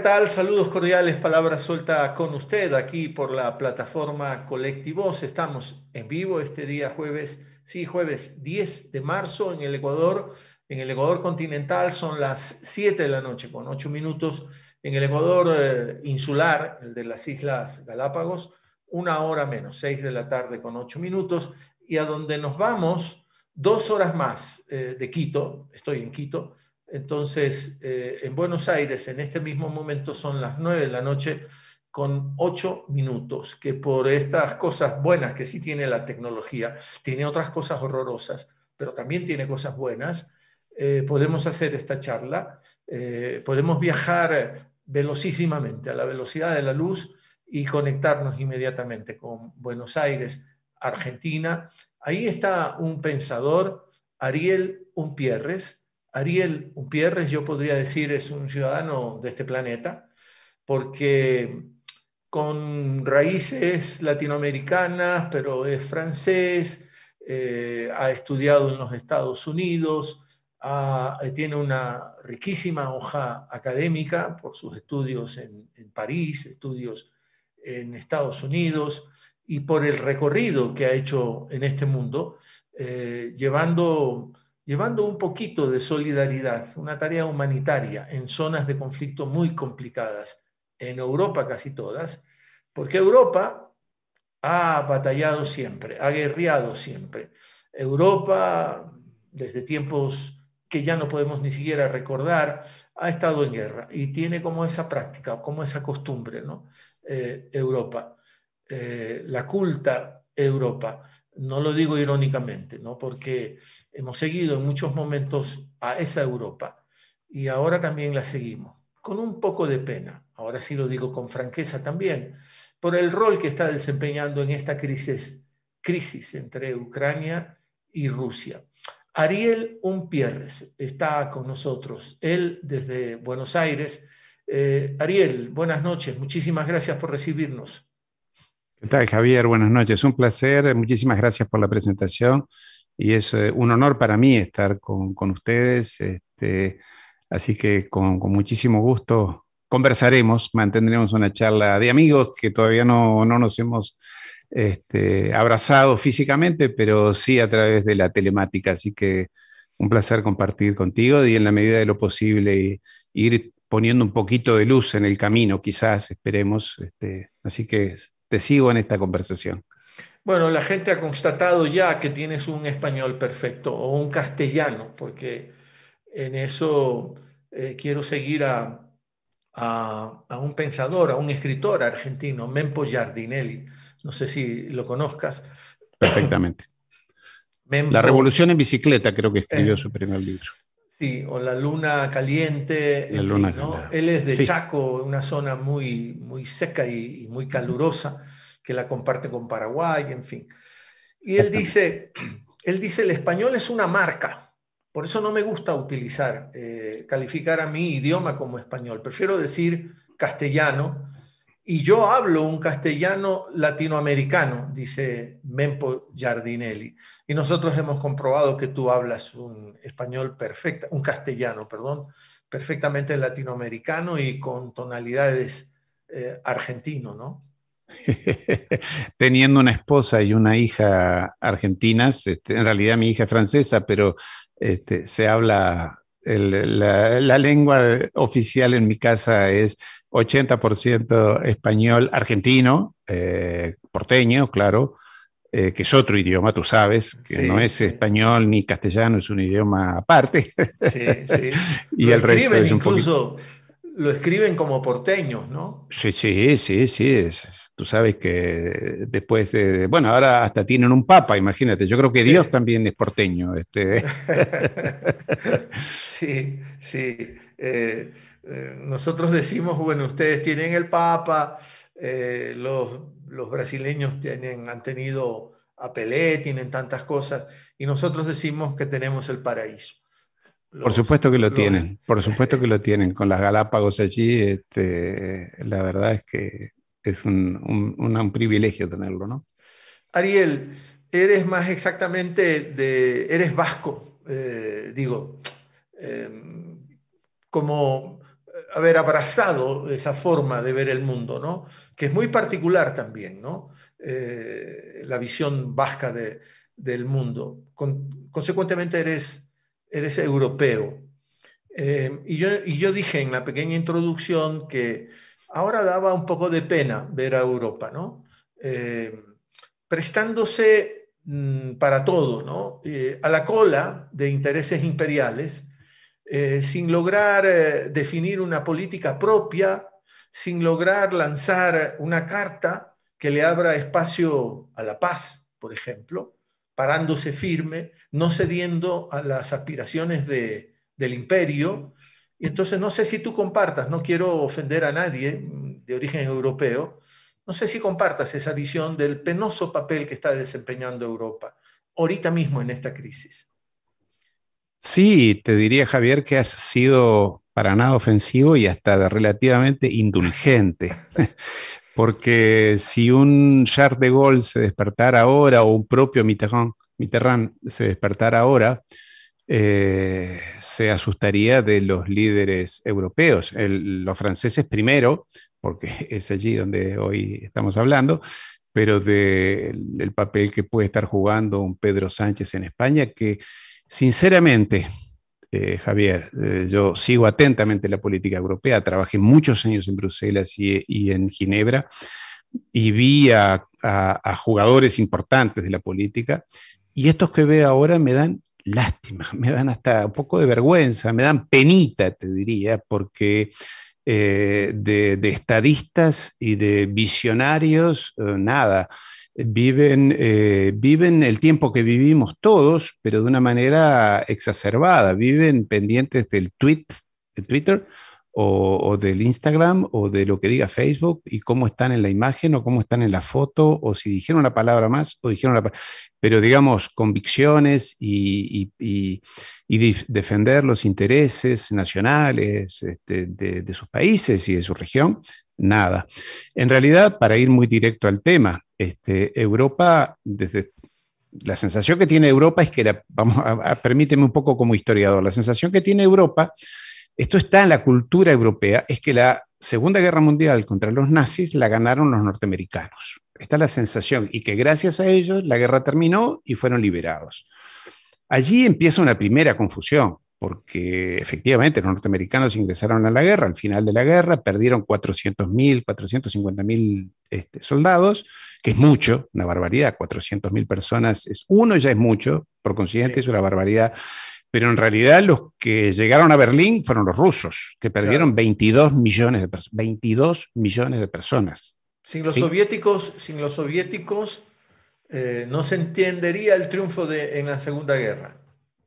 tal? Saludos cordiales, palabra suelta con usted aquí por la plataforma Colectivos. Estamos en vivo este día jueves, sí, jueves 10 de marzo en el Ecuador. En el Ecuador continental son las 7 de la noche con 8 minutos. En el Ecuador eh, insular, el de las Islas Galápagos, una hora menos, 6 de la tarde con 8 minutos. Y a donde nos vamos, dos horas más eh, de Quito, estoy en Quito, entonces, eh, en Buenos Aires, en este mismo momento, son las nueve de la noche con ocho minutos, que por estas cosas buenas que sí tiene la tecnología, tiene otras cosas horrorosas, pero también tiene cosas buenas, eh, podemos hacer esta charla, eh, podemos viajar velocísimamente a la velocidad de la luz y conectarnos inmediatamente con Buenos Aires, Argentina. Ahí está un pensador, Ariel Umpierres, Ariel Upierres, yo podría decir, es un ciudadano de este planeta, porque con raíces latinoamericanas, pero es francés, eh, ha estudiado en los Estados Unidos, eh, tiene una riquísima hoja académica por sus estudios en, París, estudios en Estados Unidos y por el recorrido que ha hecho en este mundo, eh, llevando llevando un poquito de solidaridad, una tarea humanitaria en zonas de conflicto muy complicadas, en Europa casi todas, porque Europa ha batallado siempre, ha guerreado siempre. Europa, desde tiempos que ya no podemos ni siquiera recordar, ha estado en guerra y tiene como esa práctica, como esa costumbre, ¿no? Eh, Europa, eh, la culta Europa. No lo digo irónicamente, ¿no? porque hemos seguido en muchos momentos a esa Europa y ahora también la seguimos, con un poco de pena, ahora sí lo digo con franqueza también, por el rol que está desempeñando en esta crisis, crisis entre Ucrania y Rusia. Ariel Unpierres está con nosotros, él desde Buenos Aires. Eh, Ariel, buenas noches, muchísimas gracias por recibirnos. ¿Qué tal, Javier? Buenas noches. Un placer. Muchísimas gracias por la presentación. Y es eh, un honor para mí estar con, ustedes. Este, así que con, muchísimo gusto conversaremos, mantendremos una charla de amigos que todavía no, nos hemos este, abrazado físicamente, pero sí a través de la telemática. Así que un placer compartir contigo y en la medida de lo posible ir poniendo un poquito de luz en el camino, quizás, esperemos. Este, así que te sigo en esta conversación. Bueno, la gente ha constatado ya que tienes un español perfecto o un castellano, porque en eso eh, quiero seguir a, un pensador, a un escritor argentino, Mempo Giardinelli. No sé si lo conozcas. Perfectamente. la Revolución en Bicicleta creo que escribió eh. su primer libro. Sí, o la luna caliente. Él es de Chaco, una zona muy, muy seca y, muy calurosa, que la comparte con Paraguay, en fin. Y él dice, él dice, el español es una marca, por eso no me gusta utilizar, eh, calificar a mi idioma como español, prefiero decir castellano, y yo hablo un castellano latinoamericano, dice Mempo Giardinelli. Y nosotros hemos comprobado que tú hablas un español perfecto, un castellano, perdón, perfectamente latinoamericano y con tonalidades eh, argentino, ¿no? Teniendo una esposa y una hija argentinas, este, en realidad mi hija es francesa, pero este, se habla, la, la lengua oficial en mi casa es 80% español argentino, eh, porteño, claro, eh, que es otro idioma, tú sabes, que no es español ni castellano, es un idioma aparte. y lo el resto incluso, lo escriben como porteños, ¿no? Sí, sí, sí, sí. tú sabes que después de, bueno, ahora hasta tienen un papa, imagínate. Yo creo que Dios también es porteño. Este. sí, sí. Eh, eh, nosotros decimos, bueno, ustedes tienen el Papa, eh, los, los, brasileños tienen, han tenido a Pelé, tienen tantas cosas, y nosotros decimos que tenemos el paraíso. por supuesto que lo tienen, por supuesto que lo tienen. Con las Galápagos allí, este, la verdad es que es un, privilegio tenerlo, ¿no? Ariel, eres más exactamente de, eres vasco, eh, digo, em, como haber abrazado esa forma de ver el mundo, que es muy particular también, eh, la visión vasca del mundo. consecuentemente eres, eres europeo. Eh, y, yo, dije en la pequeña introducción que ahora daba un poco de pena ver a Europa, eh, prestándose mm, para todo, a la cola de intereses imperiales eh, sin lograr eh, definir una política propia, sin lograr lanzar una carta que le abra espacio a la paz, por ejemplo, parándose firme, no cediendo a las aspiraciones del imperio. Y entonces no sé si tú compartas, no quiero ofender a nadie de origen europeo, no sé si compartas esa visión del penoso papel que está desempeñando Europa ahorita mismo en esta crisis. Sí, te diría Javier que has sido para nada ofensivo y hasta relativamente indulgente. Porque si un Charles de Gaulle se despertara ahora o un propio Mitterrand, se despertara ahora, eh, se asustaría de los líderes europeos. los franceses primero, porque es allí donde hoy estamos hablando, pero del papel que puede estar jugando un Pedro Sánchez en España, que sinceramente, eh, Javier, eh, yo sigo atentamente la política europea, trabajé muchos años en Bruselas y, y en Ginebra y vi a, a jugadores importantes de la política y estos que veo ahora me dan lástima, me dan hasta un poco de vergüenza, me dan penita, te diría, porque eh, de, estadistas y de visionarios, eh, nada. Eh, viven, el tiempo que vivimos todos, pero de una manera exacerbada. Viven pendientes del tweet, de Twitter, o, del Instagram o de lo que diga Facebook y cómo están en la imagen o cómo están en la foto o si dijeron una palabra más o dijeron la Pero digamos, convicciones y, defender los intereses nacionales este, de, sus países y de su región, nada. En realidad, para ir muy directo al tema, este, Europa, desde la sensación que tiene Europa es que vamos permíteme un poco como historiador, la sensación que tiene Europa esto está en la cultura europea, es que la Segunda Guerra Mundial contra los nazis la ganaron los norteamericanos. Está la sensación y que gracias a ellos la guerra terminó y fueron liberados. Allí empieza una primera confusión, porque efectivamente los norteamericanos ingresaron a la guerra, al final de la guerra perdieron 400.000, 450.000 este, soldados, que es mucho, una barbaridad, 400.000 personas, es, uno ya es mucho, por consiguiente es una barbaridad pero en realidad los que llegaron a Berlín fueron los rusos, que perdieron 22, millones de 22 millones de personas. Sin los soviéticos, sin los soviéticos eh, no se entendería el triunfo de, en la Segunda Guerra.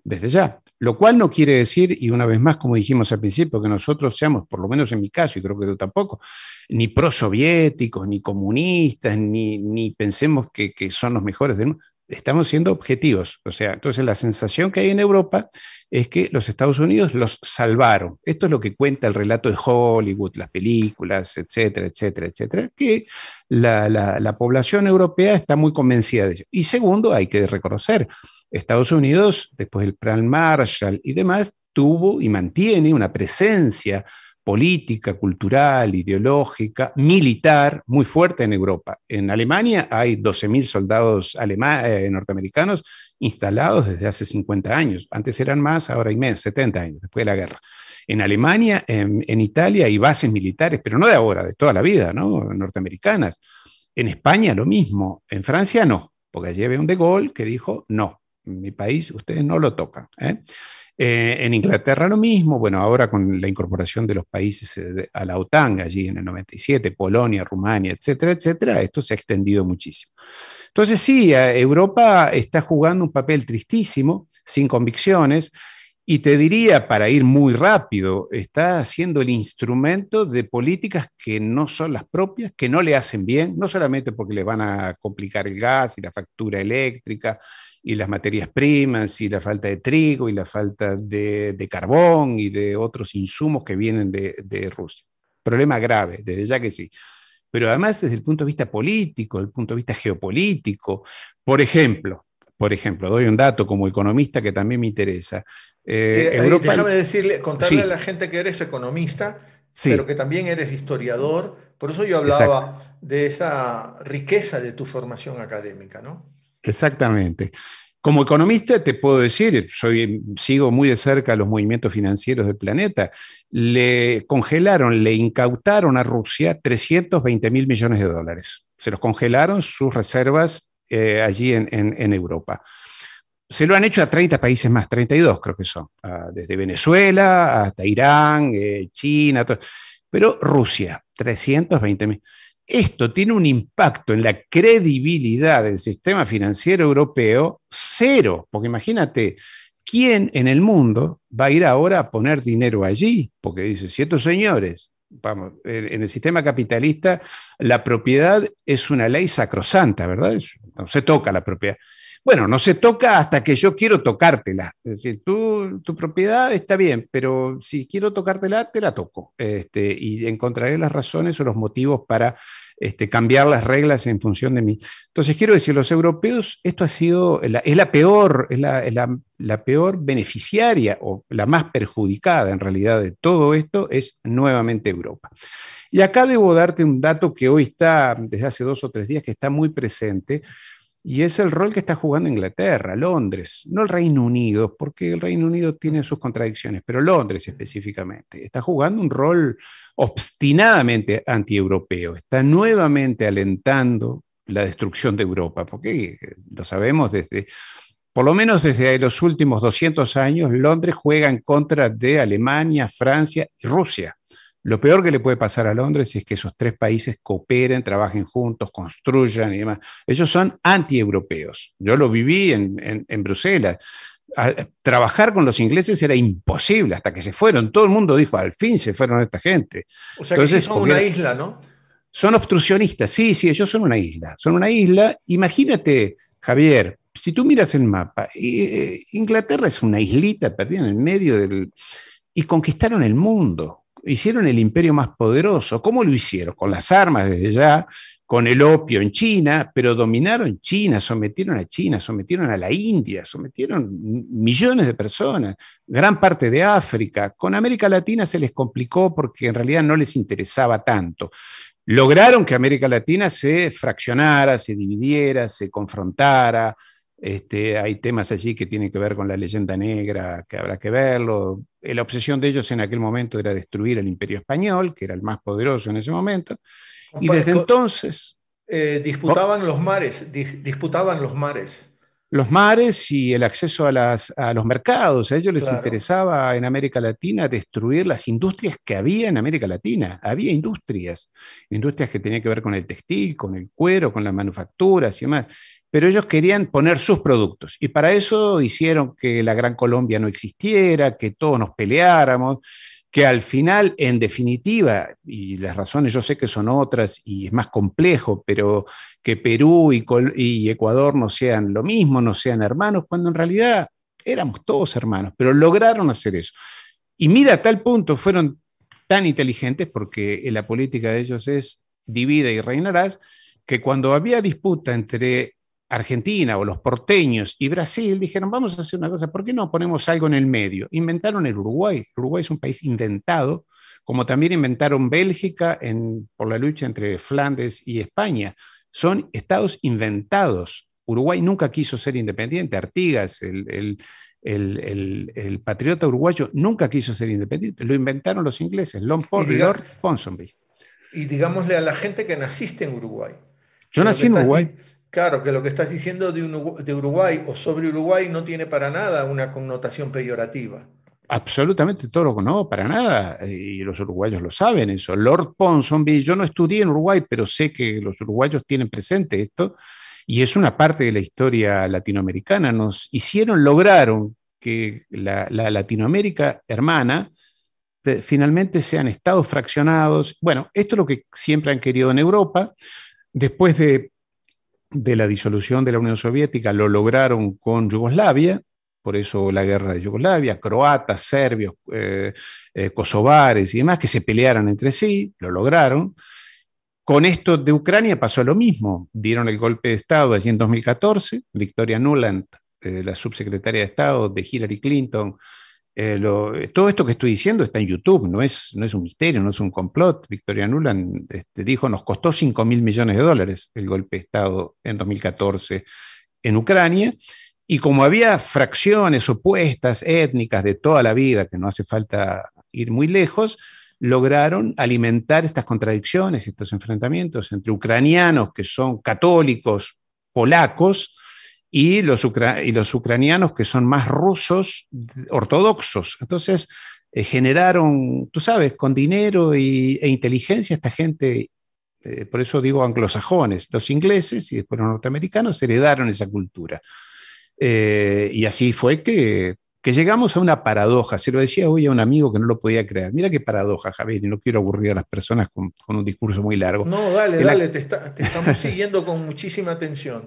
Desde ya. Lo cual no quiere decir, y una vez más, como dijimos al principio, que nosotros seamos, por lo menos en mi caso, y creo que tú tampoco, ni prosoviéticos, ni comunistas, ni, ni pensemos que, son los mejores de nosotros estamos siendo objetivos. O sea, entonces la sensación que hay en Europa es que los Estados Unidos los salvaron. Esto es lo que cuenta el relato de Hollywood, las películas, etcétera, etcétera, etcétera, que la, población europea está muy convencida de ello. Y segundo, hay que reconocer, Estados Unidos, después del Plan Marshall y demás, tuvo y mantiene una presencia política, cultural, ideológica, militar, muy fuerte en Europa. En Alemania hay 12.000 soldados eh, norteamericanos instalados desde hace 50 años. Antes eran más, ahora hay menos, 70 años, después de la guerra. En Alemania, en, Italia hay bases militares, pero no de ahora, de toda la vida, ¿no? Norteamericanas. En España lo mismo, en Francia no, porque allí había un de Gaulle que dijo, no, mi país ustedes no lo tocan. ¿eh? Eh, en Inglaterra lo mismo, bueno, ahora con la incorporación de los países eh, a la OTAN allí en el 97, Polonia, Rumania, etcétera, etcétera, esto se ha extendido muchísimo. Entonces sí, eh, Europa está jugando un papel tristísimo, sin convicciones, y te diría, para ir muy rápido, está siendo el instrumento de políticas que no son las propias, que no le hacen bien, no solamente porque le van a complicar el gas y la factura eléctrica y las materias primas y la falta de trigo y la falta de, carbón y de otros insumos que vienen de, de, Rusia. Problema grave, desde ya que sí. Pero además desde el punto de vista político, desde el punto de vista geopolítico, por ejemplo, por ejemplo, doy un dato como economista que también me interesa. Eh, eh, eh, Europa... Déjame decirle, contarle a la gente que eres economista, pero que también eres historiador. Por eso yo hablaba de esa riqueza de tu formación académica, ¿no? Exactamente. Como economista te puedo decir, soy, sigo muy de cerca los movimientos financieros del planeta, le congelaron, le incautaron a Rusia 320 mil millones de dólares. Se los congelaron sus reservas eh, allí en, Europa. Se lo han hecho a 30 países más, 32 creo que son, ah, desde Venezuela hasta Irán, eh, China, pero Rusia, 320 mil esto tiene un impacto en la credibilidad del sistema financiero europeo cero, porque imagínate, ¿quién en el mundo va a ir ahora a poner dinero allí? Porque dice, ciertos señores, vamos, en, el sistema capitalista la propiedad es una ley sacrosanta, ¿verdad? No se toca la propiedad. Bueno, no se toca hasta que yo quiero tocártela. Es decir, tu propiedad está bien, pero si quiero tocártela, te la toco. Este, y encontraré las razones o los motivos para este, cambiar las reglas en función de mí. Entonces, quiero decir, los europeos, esto ha sido, es la peor, es la, la peor beneficiaria o la más perjudicada en realidad de todo esto es nuevamente Europa. Y acá debo darte un dato que hoy está, desde hace dos o tres días, que está muy presente, y es el rol que está jugando Inglaterra, Londres, no el Reino Unido, porque el Reino Unido tiene sus contradicciones, pero Londres específicamente. Está jugando un rol obstinadamente antieuropeo, está nuevamente alentando la destrucción de Europa, porque eh, lo sabemos desde, por lo menos desde los últimos 200 años, Londres juega en contra de Alemania, Francia y Rusia. Lo peor que le puede pasar a Londres es que esos tres países cooperen, trabajen juntos, construyan y demás. Ellos son anti-europeos. Yo lo viví en, Bruselas. trabajar con los ingleses era imposible hasta que se fueron. Todo el mundo dijo, al fin se fueron esta gente. O sea, Entonces, que son una isla, ¿no? Son obstruccionistas, sí, sí, ellos son una isla. Son una isla. Imagínate, Javier, si tú miras el mapa, eh, eh, Inglaterra es una islita perdida en el medio del... Y conquistaron el mundo hicieron el imperio más poderoso. ¿Cómo lo hicieron? Con las armas desde ya, con el opio en China, pero dominaron China, sometieron a China, sometieron a la India, sometieron millones de personas, gran parte de África. Con América Latina se les complicó porque en realidad no les interesaba tanto. Lograron que América Latina se fraccionara, se dividiera, se confrontara, este, hay temas allí que tienen que ver con la leyenda negra, que habrá que verlo. La obsesión de ellos en aquel momento era destruir el imperio español, que era el más poderoso en ese momento. Y desde entonces... Eh, disputaban los mares, disputaban los mares. Los mares y el acceso a, los mercados. A ellos les interesaba en América Latina destruir las industrias que había en América Latina. Había industrias, industrias que tenían que ver con el textil, con el cuero, con las manufacturas y demás pero ellos querían poner sus productos. Y para eso hicieron que la Gran Colombia no existiera, que todos nos peleáramos, que al final, en definitiva, y las razones yo sé que son otras y es más complejo, pero que Perú y, Ecuador no sean lo mismo, no sean hermanos, cuando en realidad éramos todos hermanos, pero lograron hacer eso. Y mira, a tal punto fueron tan inteligentes, porque la política de ellos es divide y reinarás, que cuando había disputa entre Argentina o los porteños y Brasil dijeron, vamos a hacer una cosa, ¿por qué no ponemos algo en el medio? Inventaron el Uruguay. Uruguay es un país inventado, como también inventaron Bélgica en, por la lucha entre Flandes y España. Son estados inventados. Uruguay nunca quiso ser independiente. Artigas, el, patriota uruguayo, nunca quiso ser independiente. Lo inventaron los ingleses, Lord Ponsonby. Y digámosle a la gente que naciste en Uruguay. Yo nací en Uruguay. Claro, que lo que estás diciendo de, Uruguay o sobre Uruguay no tiene para nada una connotación peyorativa. Absolutamente todo, lo no, para nada. Y los uruguayos lo saben eso. Lord Ponsonby, yo no estudié en Uruguay, pero sé que los uruguayos tienen presente esto. Y es una parte de la historia latinoamericana. Nos hicieron, lograron que la, Latinoamérica hermana eh, finalmente sean estados fraccionados. Bueno, esto es lo que siempre han querido en Europa. Después de de la disolución de la Unión Soviética lo lograron con Yugoslavia, por eso la guerra de Yugoslavia, croatas, serbios, eh, eh, kosovares y demás, que se pelearon entre sí, lo lograron. Con esto de Ucrania pasó lo mismo, dieron el golpe de Estado allí en 2014, Victoria Nuland, eh, la subsecretaria de Estado de Hillary Clinton, eh, todo esto que estoy diciendo está en YouTube, no es, no es un misterio, no es un complot. Victoria Nuland este, dijo, nos costó 5 mil millones de dólares el golpe de Estado en 2014 en Ucrania, y como había fracciones opuestas, étnicas de toda la vida, que no hace falta ir muy lejos, lograron alimentar estas contradicciones, estos enfrentamientos entre ucranianos que son católicos, polacos, y los, y los ucranianos que son más rusos ortodoxos. Entonces, eh, generaron, tú sabes, con dinero y, e inteligencia esta gente, eh, por eso digo anglosajones, los ingleses y después los norteamericanos heredaron esa cultura. Eh, y así fue que, llegamos a una paradoja. Se lo decía hoy a un amigo que no lo podía creer. Mira qué paradoja, Javier, y no quiero aburrir a las personas con, con un discurso muy largo. No, dale, dale, te estamos siguiendo con muchísima atención.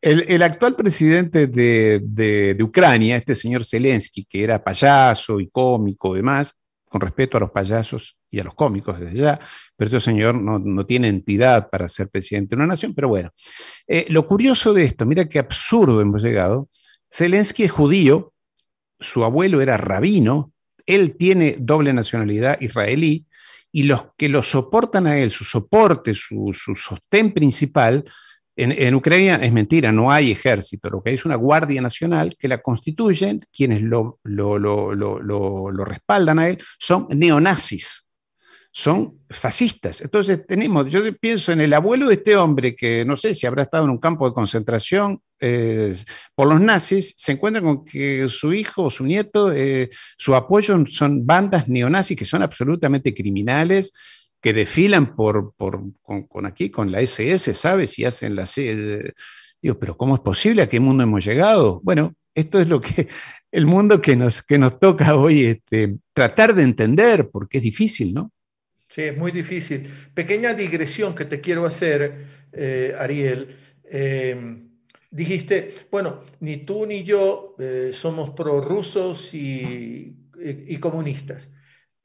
El, actual presidente de, Ucrania, este señor Zelensky, que era payaso y cómico y demás, con respeto a los payasos y a los cómicos desde ya, pero este señor no, tiene entidad para ser presidente de una nación, pero bueno. Eh, lo curioso de esto, mira qué absurdo hemos llegado, Zelensky es judío, su abuelo era rabino, él tiene doble nacionalidad israelí, y los que lo soportan a él, su soporte, su, su sostén principal, en, Ucrania es mentira, no hay ejército, lo que hay es una Guardia Nacional que la constituyen, quienes lo, lo, lo, lo respaldan a él, son neonazis, son fascistas. Entonces tenemos, yo pienso en el abuelo de este hombre que no sé si habrá estado en un campo de concentración eh, por los nazis, se encuentra con que su hijo o su nieto, eh, su apoyo son bandas neonazis que son absolutamente criminales, que desfilan por, con, aquí, con la SS, ¿sabes? Y hacen la... c eh, digo, pero ¿cómo es posible? ¿A qué mundo hemos llegado? Bueno, esto es lo que el mundo que nos, que nos toca hoy este, tratar de entender, porque es difícil, ¿no? Sí, es muy difícil. Pequeña digresión que te quiero hacer, eh, Ariel. Em, dijiste, bueno, ni tú ni yo eh, somos prorrusos y comunistas.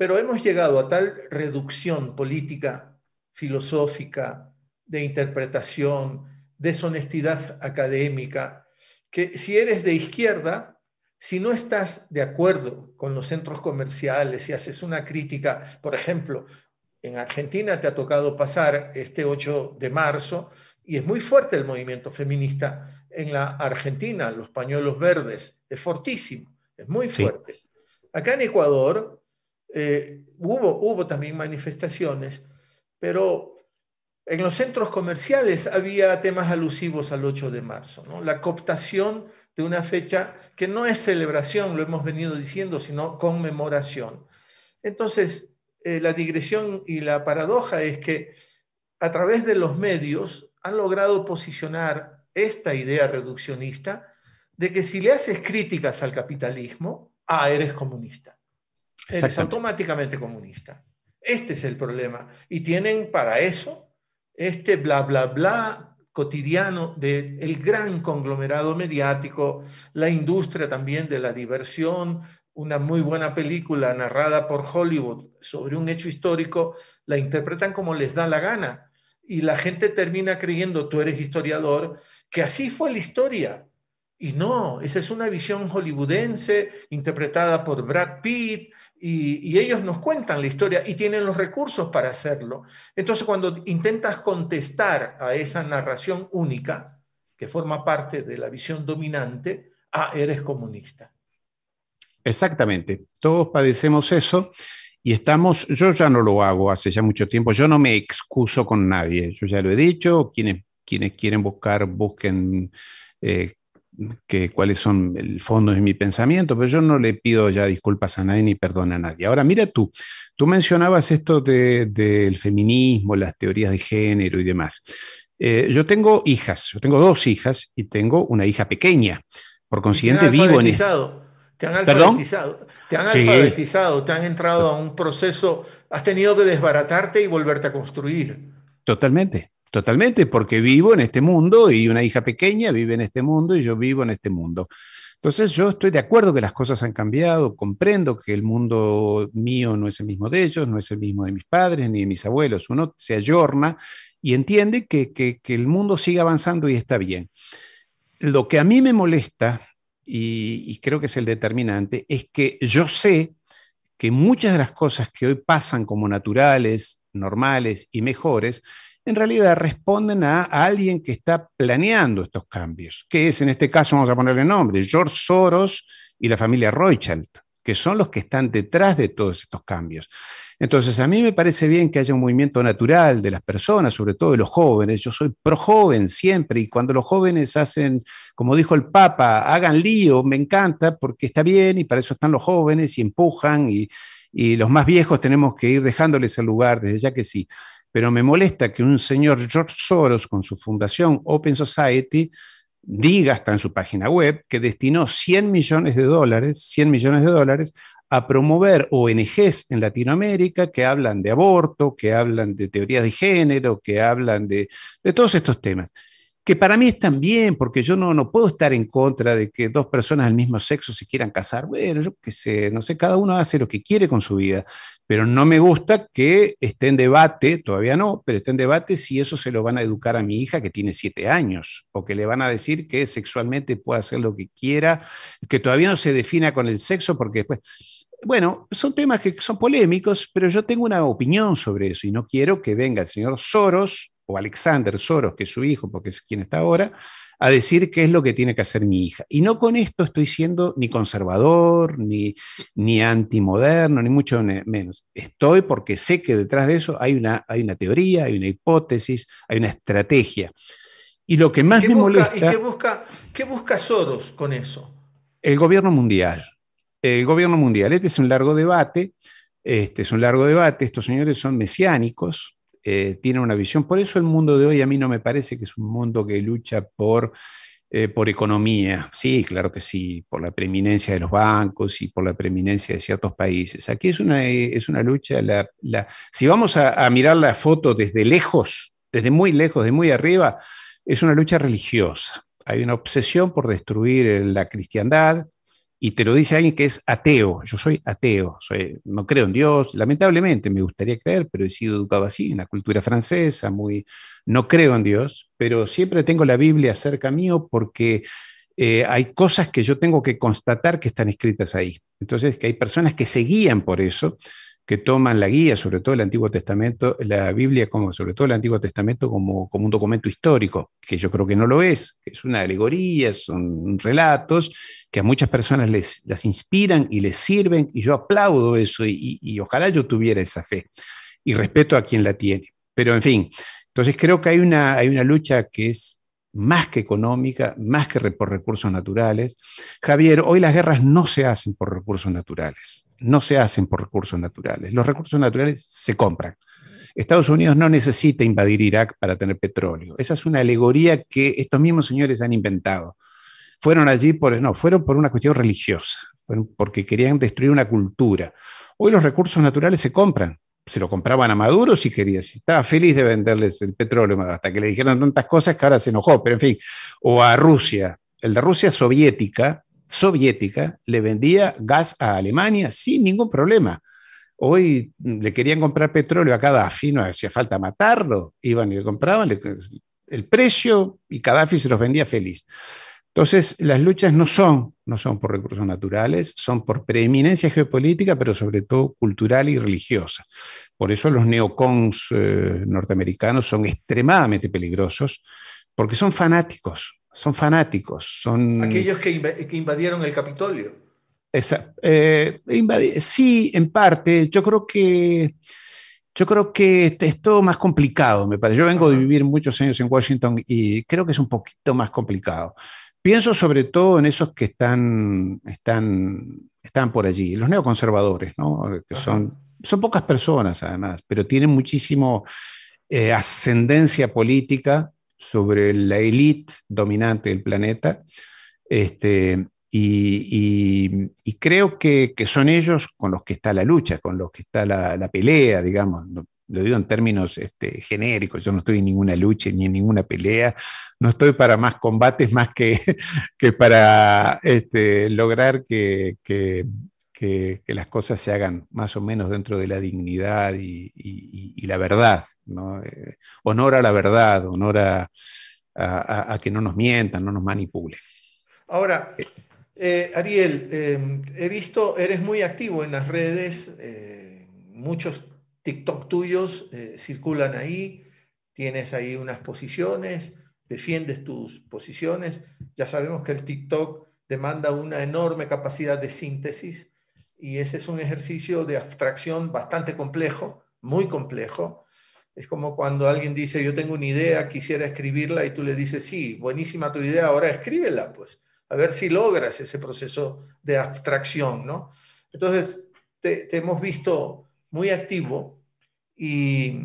Pero hemos llegado a tal reducción política, filosófica, de interpretación, deshonestidad académica, que si eres de izquierda, si no estás de acuerdo con los centros comerciales, si haces una crítica, por ejemplo, en Argentina te ha tocado pasar este 8 de marzo y es muy fuerte el movimiento feminista en la Argentina, los pañuelos verdes, es fortísimo, es muy fuerte. Acá en Ecuador eh, hubo, también manifestaciones, pero en los centros comerciales había temas alusivos al 8 de marzo, la cooptación de una fecha que no es celebración, lo hemos venido diciendo, sino conmemoración. Entonces, eh, la digresión y la paradoja es que a través de los medios han logrado posicionar esta idea reduccionista de que si le haces críticas al capitalismo, ah, eres comunista eres automáticamente comunista. Este es el problema. Y tienen para eso este bla, bla, bla cotidiano del el gran conglomerado mediático, la industria también de la diversión, una muy buena película narrada por Hollywood sobre un hecho histórico, la interpretan como les da la gana. Y la gente termina creyendo, tú eres historiador, que así fue la historia. Y no, esa es una visión hollywoodense interpretada por Brad Pitt, y, ellos nos cuentan la historia y tienen los recursos para hacerlo. Entonces, cuando intentas contestar a esa narración única, que forma parte de la visión dominante, ah, eres comunista. Exactamente, todos padecemos eso y estamos, yo ya no lo hago hace ya mucho tiempo, yo no me excuso con nadie, yo ya lo he dicho, quienes, quienes quieren buscar, busquen eh, que, cuáles son el fondo de mi pensamiento, pero yo no le pido ya disculpas a nadie ni perdón a nadie. Ahora, mira tú, tú mencionabas esto del feminismo, las teorías de género y demás. Eh, yo tengo hijas, yo tengo dos hijas y tengo una hija pequeña. Por consiguiente, vivo en... Te han alfabetizado, te han alfabetizado, te han entrado a un proceso, has tenido que desbaratarte y volverte a construir. Totalmente, Totalmente, porque vivo en este mundo y una hija pequeña vive en este mundo y yo vivo en este mundo. Entonces yo estoy de acuerdo que las cosas han cambiado, comprendo que el mundo mío no es el mismo de ellos, no es el mismo de mis padres ni de mis abuelos. Uno se ayorna y entiende que, el mundo sigue avanzando y está bien. Lo que a mí me molesta, y creo que es el determinante, es que yo sé que muchas de las cosas que hoy pasan como naturales, normales y mejores, en realidad responden a, alguien que está planeando estos cambios, que es en este caso, vamos a ponerle nombre, George Soros y la familia Rothschild, que son los que están detrás de todos estos cambios. Entonces, a mí me parece bien que haya un movimiento natural de las personas, sobre todo de los jóvenes. Yo soy pro joven siempre y cuando los jóvenes hacen, como dijo el Papa, hagan lío, me encanta porque está bien y para eso están los jóvenes y empujan y, y los más viejos tenemos que ir dejándoles el lugar desde ya que sí pero me molesta que un señor George Soros con su fundación Open Society diga, hasta en su página web, que destinó 100 millones de dólares, 100 millones de dólares a promover ONGs en Latinoamérica que hablan de aborto, que hablan de teoría de género, que hablan de todos estos temas que para mí están bien, porque yo no, no puedo estar en contra de que dos personas del mismo sexo se quieran casar. Bueno, yo qué sé, no sé, cada uno hace lo que quiere con su vida, pero no me gusta que esté en debate, todavía no, pero esté en debate si eso se lo van a educar a mi hija que tiene siete años, o que le van a decir que sexualmente puede hacer lo que quiera, que todavía no se defina con el sexo, porque después... Bueno, son temas que son polémicos, pero yo tengo una opinión sobre eso y no quiero que venga el señor Soros o Alexander Soros, que es su hijo, porque es quien está ahora, a decir qué es lo que tiene que hacer mi hija. Y no con esto estoy siendo ni conservador, ni, ni antimoderno, ni mucho menos. Estoy porque sé que detrás de eso hay una, teoría, hay una hipótesis, hay una estrategia. Y lo que más me busca, molesta... ¿Y qué busca, qué busca Soros con eso? El gobierno mundial. El gobierno mundial. Este es un largo debate. Este es un largo debate. Estos señores son mesiánicos, eh, tiene una visión. Por eso el mundo de hoy a mí no me parece que es un mundo que lucha por, eh, por economía. Sí, claro que sí, por la preeminencia de los bancos y por la preeminencia de ciertos países. Aquí es una, es una lucha, la, si vamos a, a mirar la foto desde lejos, desde muy lejos, desde muy arriba, es una lucha religiosa. Hay una obsesión por destruir eh, la cristiandad, y te lo dice alguien que es ateo. Yo soy ateo, no creo en Dios, lamentablemente me gustaría creer, pero he sido educado así, en la cultura francesa, muy, no creo en Dios, pero siempre tengo la Biblia cerca mío porque eh, hay cosas que yo tengo que constatar que están escritas ahí. Entonces, que hay personas que se guían por eso que toman la guía, sobre todo el Antiguo Testamento, la Biblia, como, sobre todo el Antiguo Testamento, como, como un documento histórico, que yo creo que no lo es, es una alegoría, son relatos que a muchas personas les, las inspiran y les sirven, y yo aplaudo eso, y, y ojalá yo tuviera esa fe, y respeto a quien la tiene. Pero en fin, entonces creo que hay una, hay una lucha que es más que económica, más que por recursos naturales. Javier, hoy las guerras no se hacen por recursos naturales, no se hacen por recursos naturales. Los recursos naturales se compran. Estados Unidos no necesita invadir Irak para tener petróleo. Esa es una alegoría que estos mismos señores han inventado. Fueron allí por, no, fueron por una cuestión religiosa, porque querían destruir una cultura. Hoy los recursos naturales se compran se lo compraban a Maduro si quería, si estaba feliz de venderles el petróleo, hasta que le dijeron tantas cosas que ahora se enojó, pero en fin, o a Rusia, el de Rusia soviética, soviética, le vendía gas a Alemania sin ningún problema. Hoy le querían comprar petróleo a cada no hacía falta matarlo, iban y le compraban el precio y Gaddafi se los vendía feliz. Entonces, las luchas no son, no son por recursos naturales, son por preeminencia geopolítica, pero sobre todo cultural y religiosa. Por eso los neocons eh, norteamericanos son extremadamente peligrosos, porque son fanáticos, son fanáticos, son... Aquellos que, invadieron el Capitolio. Eh, sí, en parte, yo creo que... Yo creo que es todo más complicado, me Yo vengo de vivir muchos años en Washington y creo que es un poquito más complicado. Pienso sobre todo en esos que están, están, están por allí, los neoconservadores, que son, son pocas personas además, pero tienen muchísimo eh, ascendencia política sobre la élite dominante del planeta. Este, y, creo que, son ellos con los que está la lucha, con los que está la pelea, digamos lo digo en términos este, genéricos, yo no estoy en ninguna lucha ni en ninguna pelea, no estoy para más combates más que, que para este, lograr que, las cosas se hagan más o menos dentro de la dignidad y, la verdad, ¿no? Eh, honor a la verdad, honor a, que no nos mientan, no nos manipulen. Ahora, eh, Ariel, eh, he visto, eres muy activo en las redes, muchos TikTok tuyos eh, circulan ahí, tienes ahí unas posiciones, defiendes tus posiciones. Ya sabemos que el TikTok demanda una enorme capacidad de síntesis y ese es un ejercicio de abstracción bastante complejo, muy complejo. Es como cuando alguien dice, yo tengo una idea, quisiera escribirla, y tú le dices, sí, buenísima tu idea, ahora escríbela, pues, a ver si logras ese proceso de abstracción, ¿no? Entonces, te hemos visto muy activo y,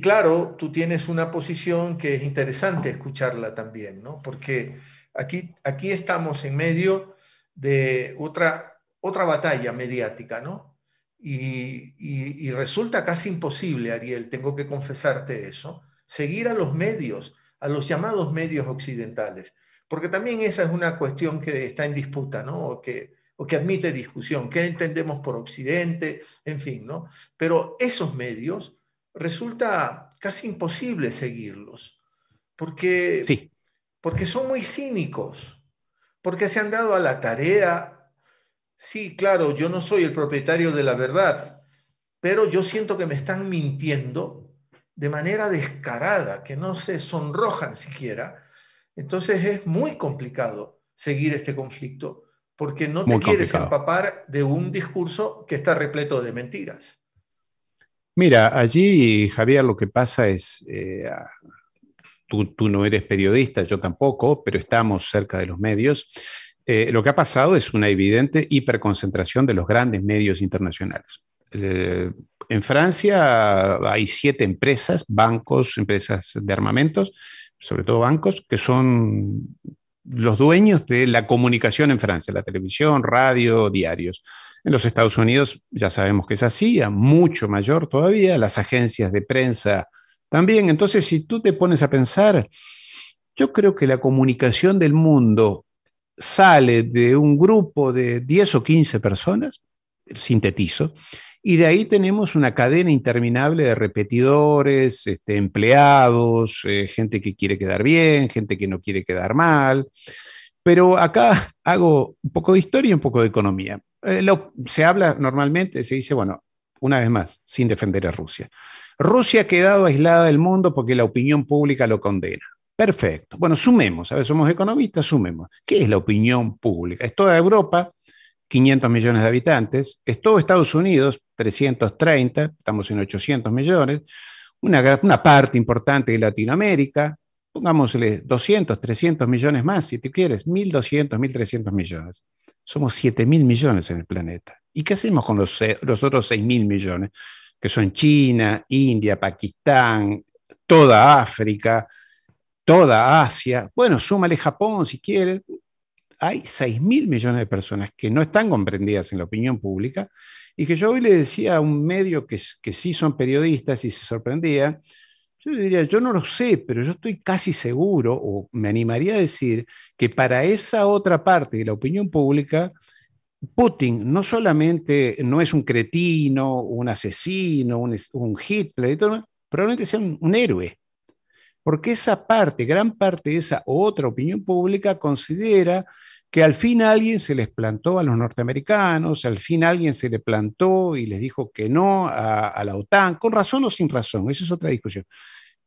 claro, tú tienes una posición que es interesante escucharla también, ¿no? Porque aquí, aquí estamos en medio de otra, otra batalla mediática, ¿no? Y, resulta casi imposible, Ariel, tengo que confesarte eso, seguir a los medios, a los llamados medios occidentales, porque también esa es una cuestión que está en disputa, ¿no? Que, o que admite discusión, qué entendemos por Occidente, en fin, ¿no? Pero esos medios resulta casi imposible seguirlos, porque, sí. porque son muy cínicos, porque se han dado a la tarea, sí, claro, yo no soy el propietario de la verdad, pero yo siento que me están mintiendo de manera descarada, que no se sonrojan siquiera, entonces es muy complicado seguir este conflicto porque no te quieres empapar de un discurso que está repleto de mentiras. Mira, allí, Javier, lo que pasa es, eh, tú, no eres periodista, yo tampoco, pero estamos cerca de los medios. Eh, lo que ha pasado es una evidente hiperconcentración de los grandes medios internacionales. Eh, en Francia hay siete empresas, bancos, empresas de armamentos, sobre todo bancos, que son los dueños de la comunicación en Francia, la televisión, radio, diarios. En los Estados Unidos ya sabemos que es así, mucho mayor todavía, las agencias de prensa también. Entonces, si tú te pones a pensar, yo creo que la comunicación del mundo sale de un grupo de 10 o 15 personas, sintetizo, y de ahí tenemos una cadena interminable de repetidores, este, empleados, eh, gente que quiere quedar bien, gente que no quiere quedar mal. Pero acá hago un poco de historia y un poco de economía. Eh, se habla normalmente, se dice, bueno, una vez más, sin defender a Rusia. Rusia ha quedado aislada del mundo porque la opinión pública lo condena. Perfecto. Bueno, sumemos, a ver, somos economistas, sumemos. ¿Qué es la opinión pública? Es toda Europa, 500 millones de habitantes, es todo Estados Unidos, 330, estamos en 800 millones, una, parte importante de Latinoamérica, pongámosle 200, 300 millones más, si tú quieres, 1.200, 1.300 millones. Somos 7.000 millones en el planeta. ¿Y qué hacemos con los, eh, los otros 6.000 millones? Que son China, India, Pakistán, toda África, toda Asia. Bueno, súmale Japón si quieres. Hay 6.000 millones de personas que no están comprendidas en la opinión pública y que yo hoy le decía a un medio que, sí son periodistas y se sorprendía, yo le diría, yo no lo sé, pero yo estoy casi seguro, o me animaría a decir, que para esa otra parte de la opinión pública, Putin no solamente no es un cretino, un asesino, un, Hitler, probablemente sea un, un héroe. Porque esa parte, gran parte de esa otra opinión pública considera que al fin alguien se les plantó a los norteamericanos, al fin alguien se le plantó y les dijo que no a, la OTAN, con razón o sin razón, esa es otra discusión.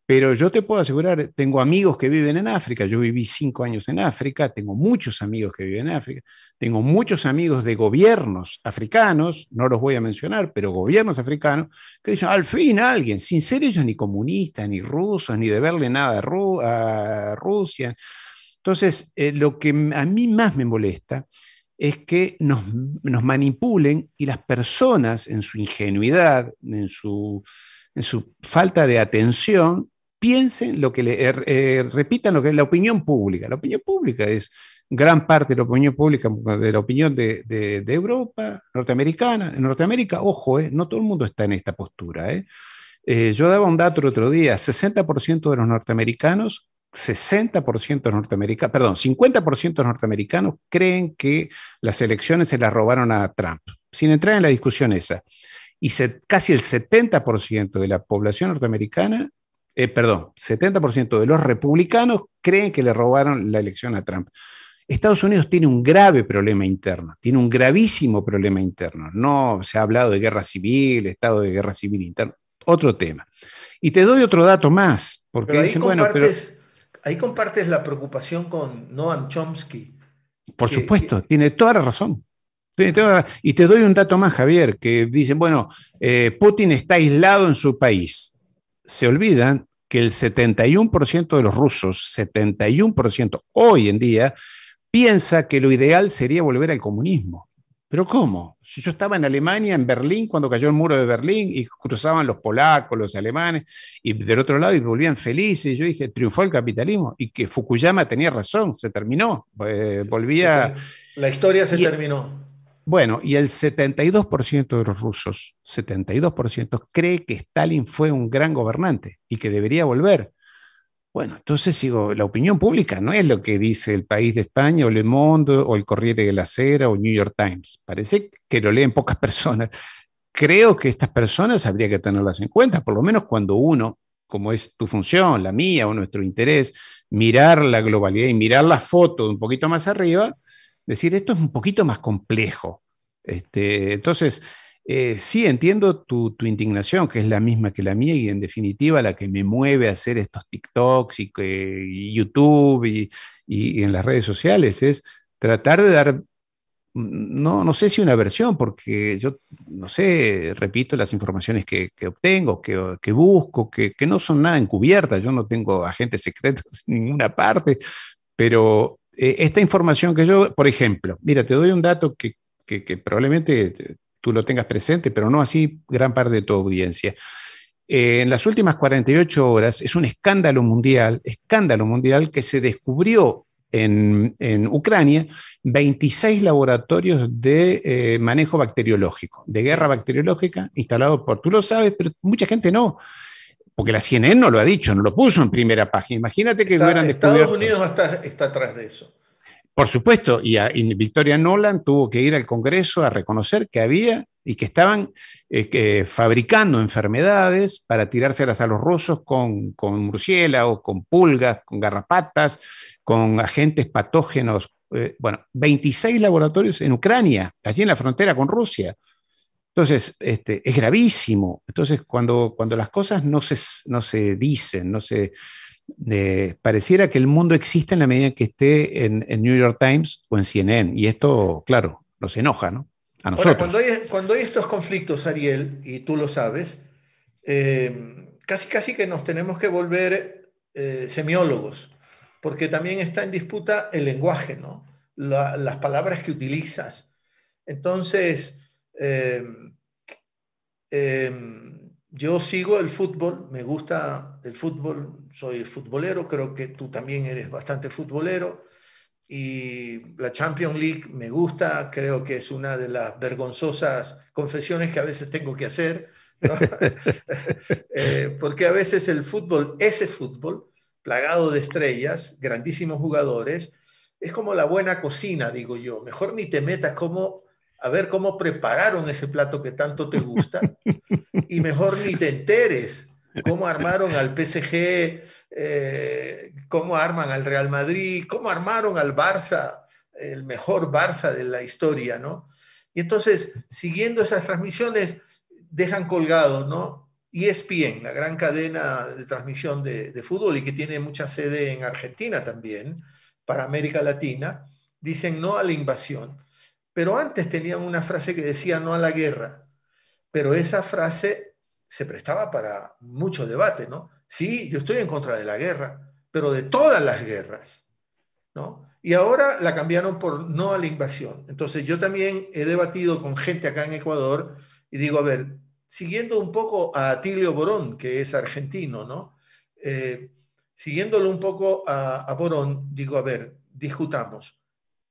Pero yo te puedo asegurar, tengo amigos que viven en África, yo viví cinco años en África, tengo muchos amigos que viven en África, tengo muchos amigos de gobiernos africanos, no los voy a mencionar, pero gobiernos africanos, que dicen, al fin alguien, sin ser ellos ni comunistas, ni rusos, ni deberle nada a Rusia, entonces, eh, lo que a mí más me molesta es que nos, manipulen y las personas en su ingenuidad, en su, falta de atención, piensen lo que le, eh, eh, repitan lo que es la opinión pública. La opinión pública es gran parte de la opinión pública, de la opinión de, Europa, norteamericana. En Norteamérica, ojo, no todo el mundo está en esta postura. yo daba un dato el otro día, 60% de los norteamericanos 60% norteamericanos, perdón, 50% norteamericanos creen que las elecciones se las robaron a Trump, sin entrar en la discusión esa. Y casi el 70% de la población norteamericana, eh, perdón, 70% de los republicanos creen que le robaron la elección a Trump. Estados Unidos tiene un grave problema interno, tiene un gravísimo problema interno. No se ha hablado de guerra civil, estado de guerra civil interno, otro tema. Y te doy otro dato más, porque dicen, bueno, pero ahí compartes la preocupación con Noam Chomsky. Por supuesto, tiene toda la razón. Y te doy un dato más, Javier, que dicen, bueno, eh, Putin está aislado en su país. Se olvidan que el 71% de los rusos, 71% hoy en día, piensa que lo ideal sería volver al comunismo. ¿Pero cómo? Yo estaba en Alemania, en Berlín, cuando cayó el muro de Berlín y cruzaban los polacos, los alemanes, y del otro lado y volvían felices. Yo dije, triunfó el capitalismo y que Fukuyama tenía razón, se terminó. Eh, volvía. La historia se terminó. Bueno, y el 72% de los rusos, 72%, cree que Stalin fue un gran gobernante y que debería volver. Bueno, entonces digo, la opinión pública no es lo que dice el país de España o Le Monde o el Corriere de la Cera o New York Times. Parece que lo leen pocas personas. Creo que estas personas habría que tenerlas en cuenta, por lo menos cuando uno, como es tu función, la mía o nuestro interés, mirar la globalidad y mirar la foto un poquito más arriba, decir, esto es un poquito más complejo. Este, entonces, eh, sí, entiendo tu, indignación, que es la misma que la mía y en definitiva la que me mueve a hacer estos TikToks y, YouTube y, en las redes sociales, es tratar de dar, no, no sé si una versión, porque yo, no sé, repito las informaciones que, obtengo, que, busco, que, no son nada encubiertas, yo no tengo agentes secretos en ninguna parte, pero... Eh, esta información que yo, por ejemplo, mira, te doy un dato que, probablemente tú lo tengas presente, pero no así gran parte de tu audiencia. Eh, en las últimas 48 horas es un escándalo mundial, escándalo mundial que se descubrió en, Ucrania 26 laboratorios de eh, manejo bacteriológico, de guerra bacteriológica instalados por, tú lo sabes, pero mucha gente no. Porque la CNN no lo ha dicho, no lo puso en primera página. Imagínate que Está, Estados Unidos está atrás de eso. Por supuesto, y, Victoria Nolan tuvo que ir al Congreso a reconocer que había y que estaban eh, fabricando enfermedades para tirárselas a los rusos con, murciélagos, con pulgas, con garrapatas, con agentes patógenos. Eh, bueno, 26 laboratorios en Ucrania, allí en la frontera con Rusia. Entonces, este, es gravísimo. Entonces, cuando, cuando las cosas no se, no se dicen, no se, pareciera que el mundo existe en la medida que esté en, New York Times o en CNN. Y esto, claro, nos enoja, ¿no? A nosotros. cuando, hay, estos conflictos, Ariel, y tú lo sabes, eh, casi casi que nos tenemos que volver eh, semiólogos, porque también está en disputa el lenguaje, ¿no? las palabras que utilizas. Entonces, eh, yo sigo el fútbol, me gusta el fútbol, soy futbolero, creo que tú también eres bastante futbolero. Y la Champions League me gusta, creo que es una de las vergonzosas confesiones que a veces tengo que hacer, eh, porque a veces el fútbol, ese fútbol, plagado de estrellas, grandísimos jugadores, es como la buena cocina, digo yo. Mejor ni te metas como a ver cómo prepararon ese plato que tanto te gusta y mejor ni te enteres cómo armaron al PSG, eh, cómo arman al Real Madrid, cómo armaron al Barça, el mejor Barça de la historia, ¿no? Y entonces, siguiendo esas transmisiones, dejan colgado, ¿no? ESPN, la gran cadena de transmisión de, de fútbol y que tiene mucha sede en Argentina también, para América Latina, dicen no a la invasión pero antes tenían una frase que decía no a la guerra, pero esa frase se prestaba para mucho debate, ¿no? Sí, yo estoy en contra de la guerra, pero de todas las guerras, ¿no? Y ahora la cambiaron por no a la invasión. Entonces yo también he debatido con gente acá en Ecuador y digo, a ver, siguiendo un poco a Tilio Borón, que es argentino, ¿no? Eh, siguiéndolo un poco a, a Borón, digo, a ver, discutamos,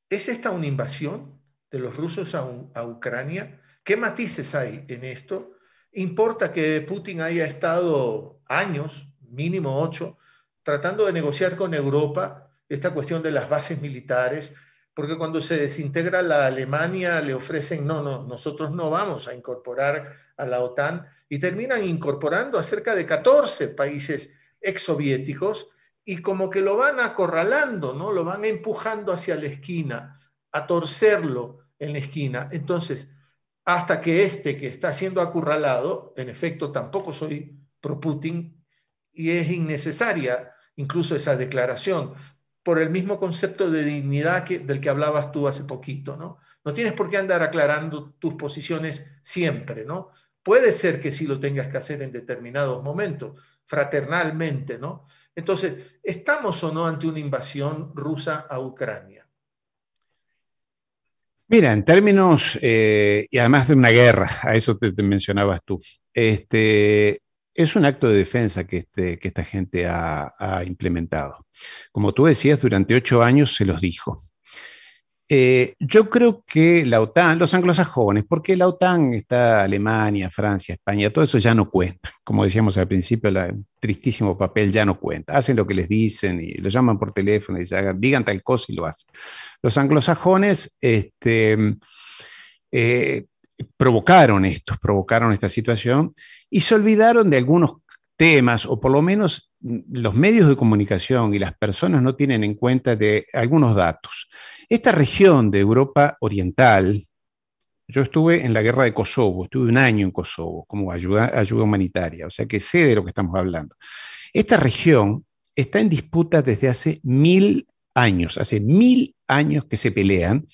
¿es esta una invasión? de los rusos a, Ucrania? ¿Qué matices hay en esto? ¿Importa que Putin haya estado años, mínimo ocho, tratando de negociar con Europa esta cuestión de las bases militares? Porque cuando se desintegra la Alemania le ofrecen, no, no, nosotros no vamos a incorporar a la OTAN y terminan incorporando a cerca de 14 países exsoviéticos y como que lo van acorralando, ¿no? Lo van empujando hacia la esquina, a torcerlo, en la esquina. Entonces, hasta que este que está siendo acurralado, en efecto, tampoco soy pro-Putin y es innecesaria incluso esa declaración por el mismo concepto de dignidad que, del que hablabas tú hace poquito, ¿no? No tienes por qué andar aclarando tus posiciones siempre, ¿no? Puede ser que sí lo tengas que hacer en determinados momentos, fraternalmente, ¿no? Entonces, ¿estamos o no ante una invasión rusa a Ucrania? Mira, en términos, eh, y además de una guerra, a eso te, mencionabas tú, este, es un acto de defensa que, este, que esta gente ha, implementado. Como tú decías, durante ocho años se los dijo. Eh, yo creo que la OTAN, los anglosajones, porque la OTAN está Alemania, Francia, España, todo eso ya no cuenta. Como decíamos al principio, el tristísimo papel ya no cuenta. Hacen lo que les dicen y lo llaman por teléfono y digan tal cosa y lo hacen. Los anglosajones este, eh, provocaron esto, provocaron esta situación y se olvidaron de algunos temas, o por lo menos los medios de comunicación y las personas no tienen en cuenta de algunos datos. Esta región de Europa Oriental, yo estuve en la guerra de Kosovo, estuve un año en Kosovo como ayuda, humanitaria, o sea que sé de lo que estamos hablando. Esta región está en disputa desde hace mil años, hace mil años que se pelean.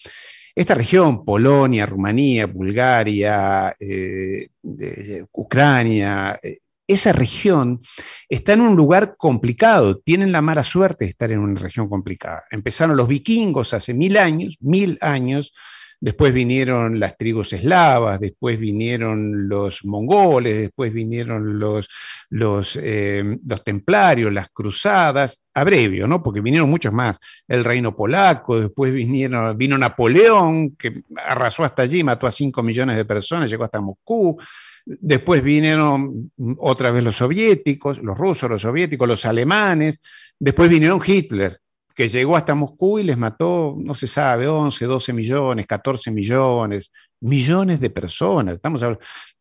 Esta región, Polonia, Rumanía, Bulgaria, eh, eh, Ucrania, eh, esa región está en un lugar complicado, tienen la mala suerte de estar en una región complicada. Empezaron los vikingos hace mil años, mil años, después vinieron las tribus eslavas, después vinieron los mongoles, después vinieron los, los, eh, templarios, las cruzadas, abrevio, ¿no? Porque vinieron muchos más, el reino polaco, después vinieron, vino Napoleón, que arrasó hasta allí, mató a cinco millones de personas, llegó hasta Moscú, Después vinieron mm, otra vez los soviéticos, los rusos, los soviéticos, los alemanes. Después vinieron Hitler, que llegó hasta Moscú y les mató, no se sabe, 11, 12 millones, 14 millones, millones de personas. Estamos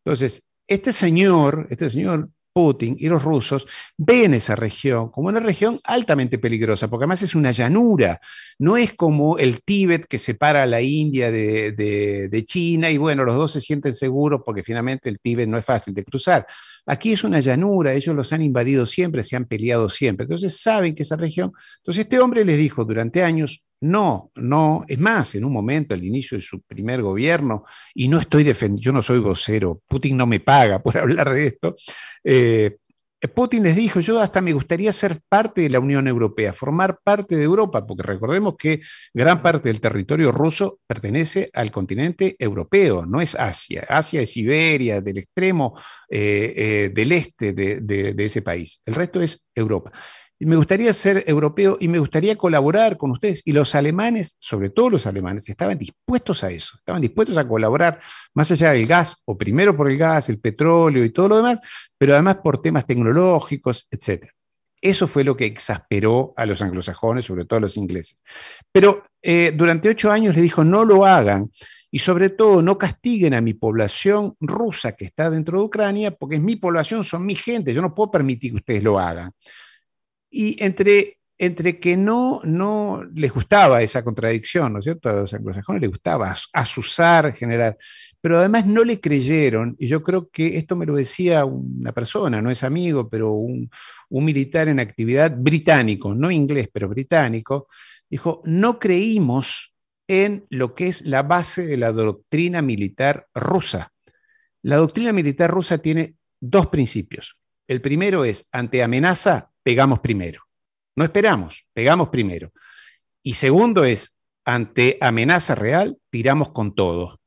Entonces, este señor, este señor Putin y los rusos ven esa región como una región altamente peligrosa, porque además es una llanura, no es como el Tíbet que separa a la India de, de China y bueno, los dos se sienten seguros porque finalmente el Tíbet no es fácil de cruzar. Aquí es una llanura, ellos los han invadido siempre, se han peleado siempre, entonces saben que esa región, entonces este hombre les dijo durante años, no, no, es más, en un momento, al inicio de su primer gobierno, y no estoy defendiendo, yo no soy vocero, Putin no me paga por hablar de esto, eh, Putin les dijo, yo hasta me gustaría ser parte de la Unión Europea, formar parte de Europa, porque recordemos que gran parte del territorio ruso pertenece al continente europeo, no es Asia. Asia es Siberia, del extremo eh, eh, del este de ese país. El resto es Europa me gustaría ser europeo y me gustaría colaborar con ustedes. Y los alemanes, sobre todo los alemanes, estaban dispuestos a eso, estaban dispuestos a colaborar más allá del gas, o primero por el gas, el petróleo y todo lo demás, pero además por temas tecnológicos, etc. Eso fue lo que exasperó a los anglosajones, sobre todo a los ingleses. Pero eh, durante ocho años le dijo, no lo hagan y sobre todo no castiguen a mi población rusa que está dentro de Ucrania, porque es mi población, son mi gente, yo no puedo permitir que ustedes lo hagan. Y entre, entre que no, no les gustaba esa contradicción, ¿no es cierto? A los anglosajones les gustaba asusar, generar, pero además no le creyeron, y yo creo que esto me lo decía una persona, no es amigo, pero un militar en actividad británico, no inglés, pero británico, dijo, no creímos en lo que es la base de la doctrina militar rusa. La doctrina militar rusa tiene dos principios. El primero es, ante amenaza, pegamos primero. No esperamos, pegamos primero. Y segundo es, ante amenaza real, tiramos con todo.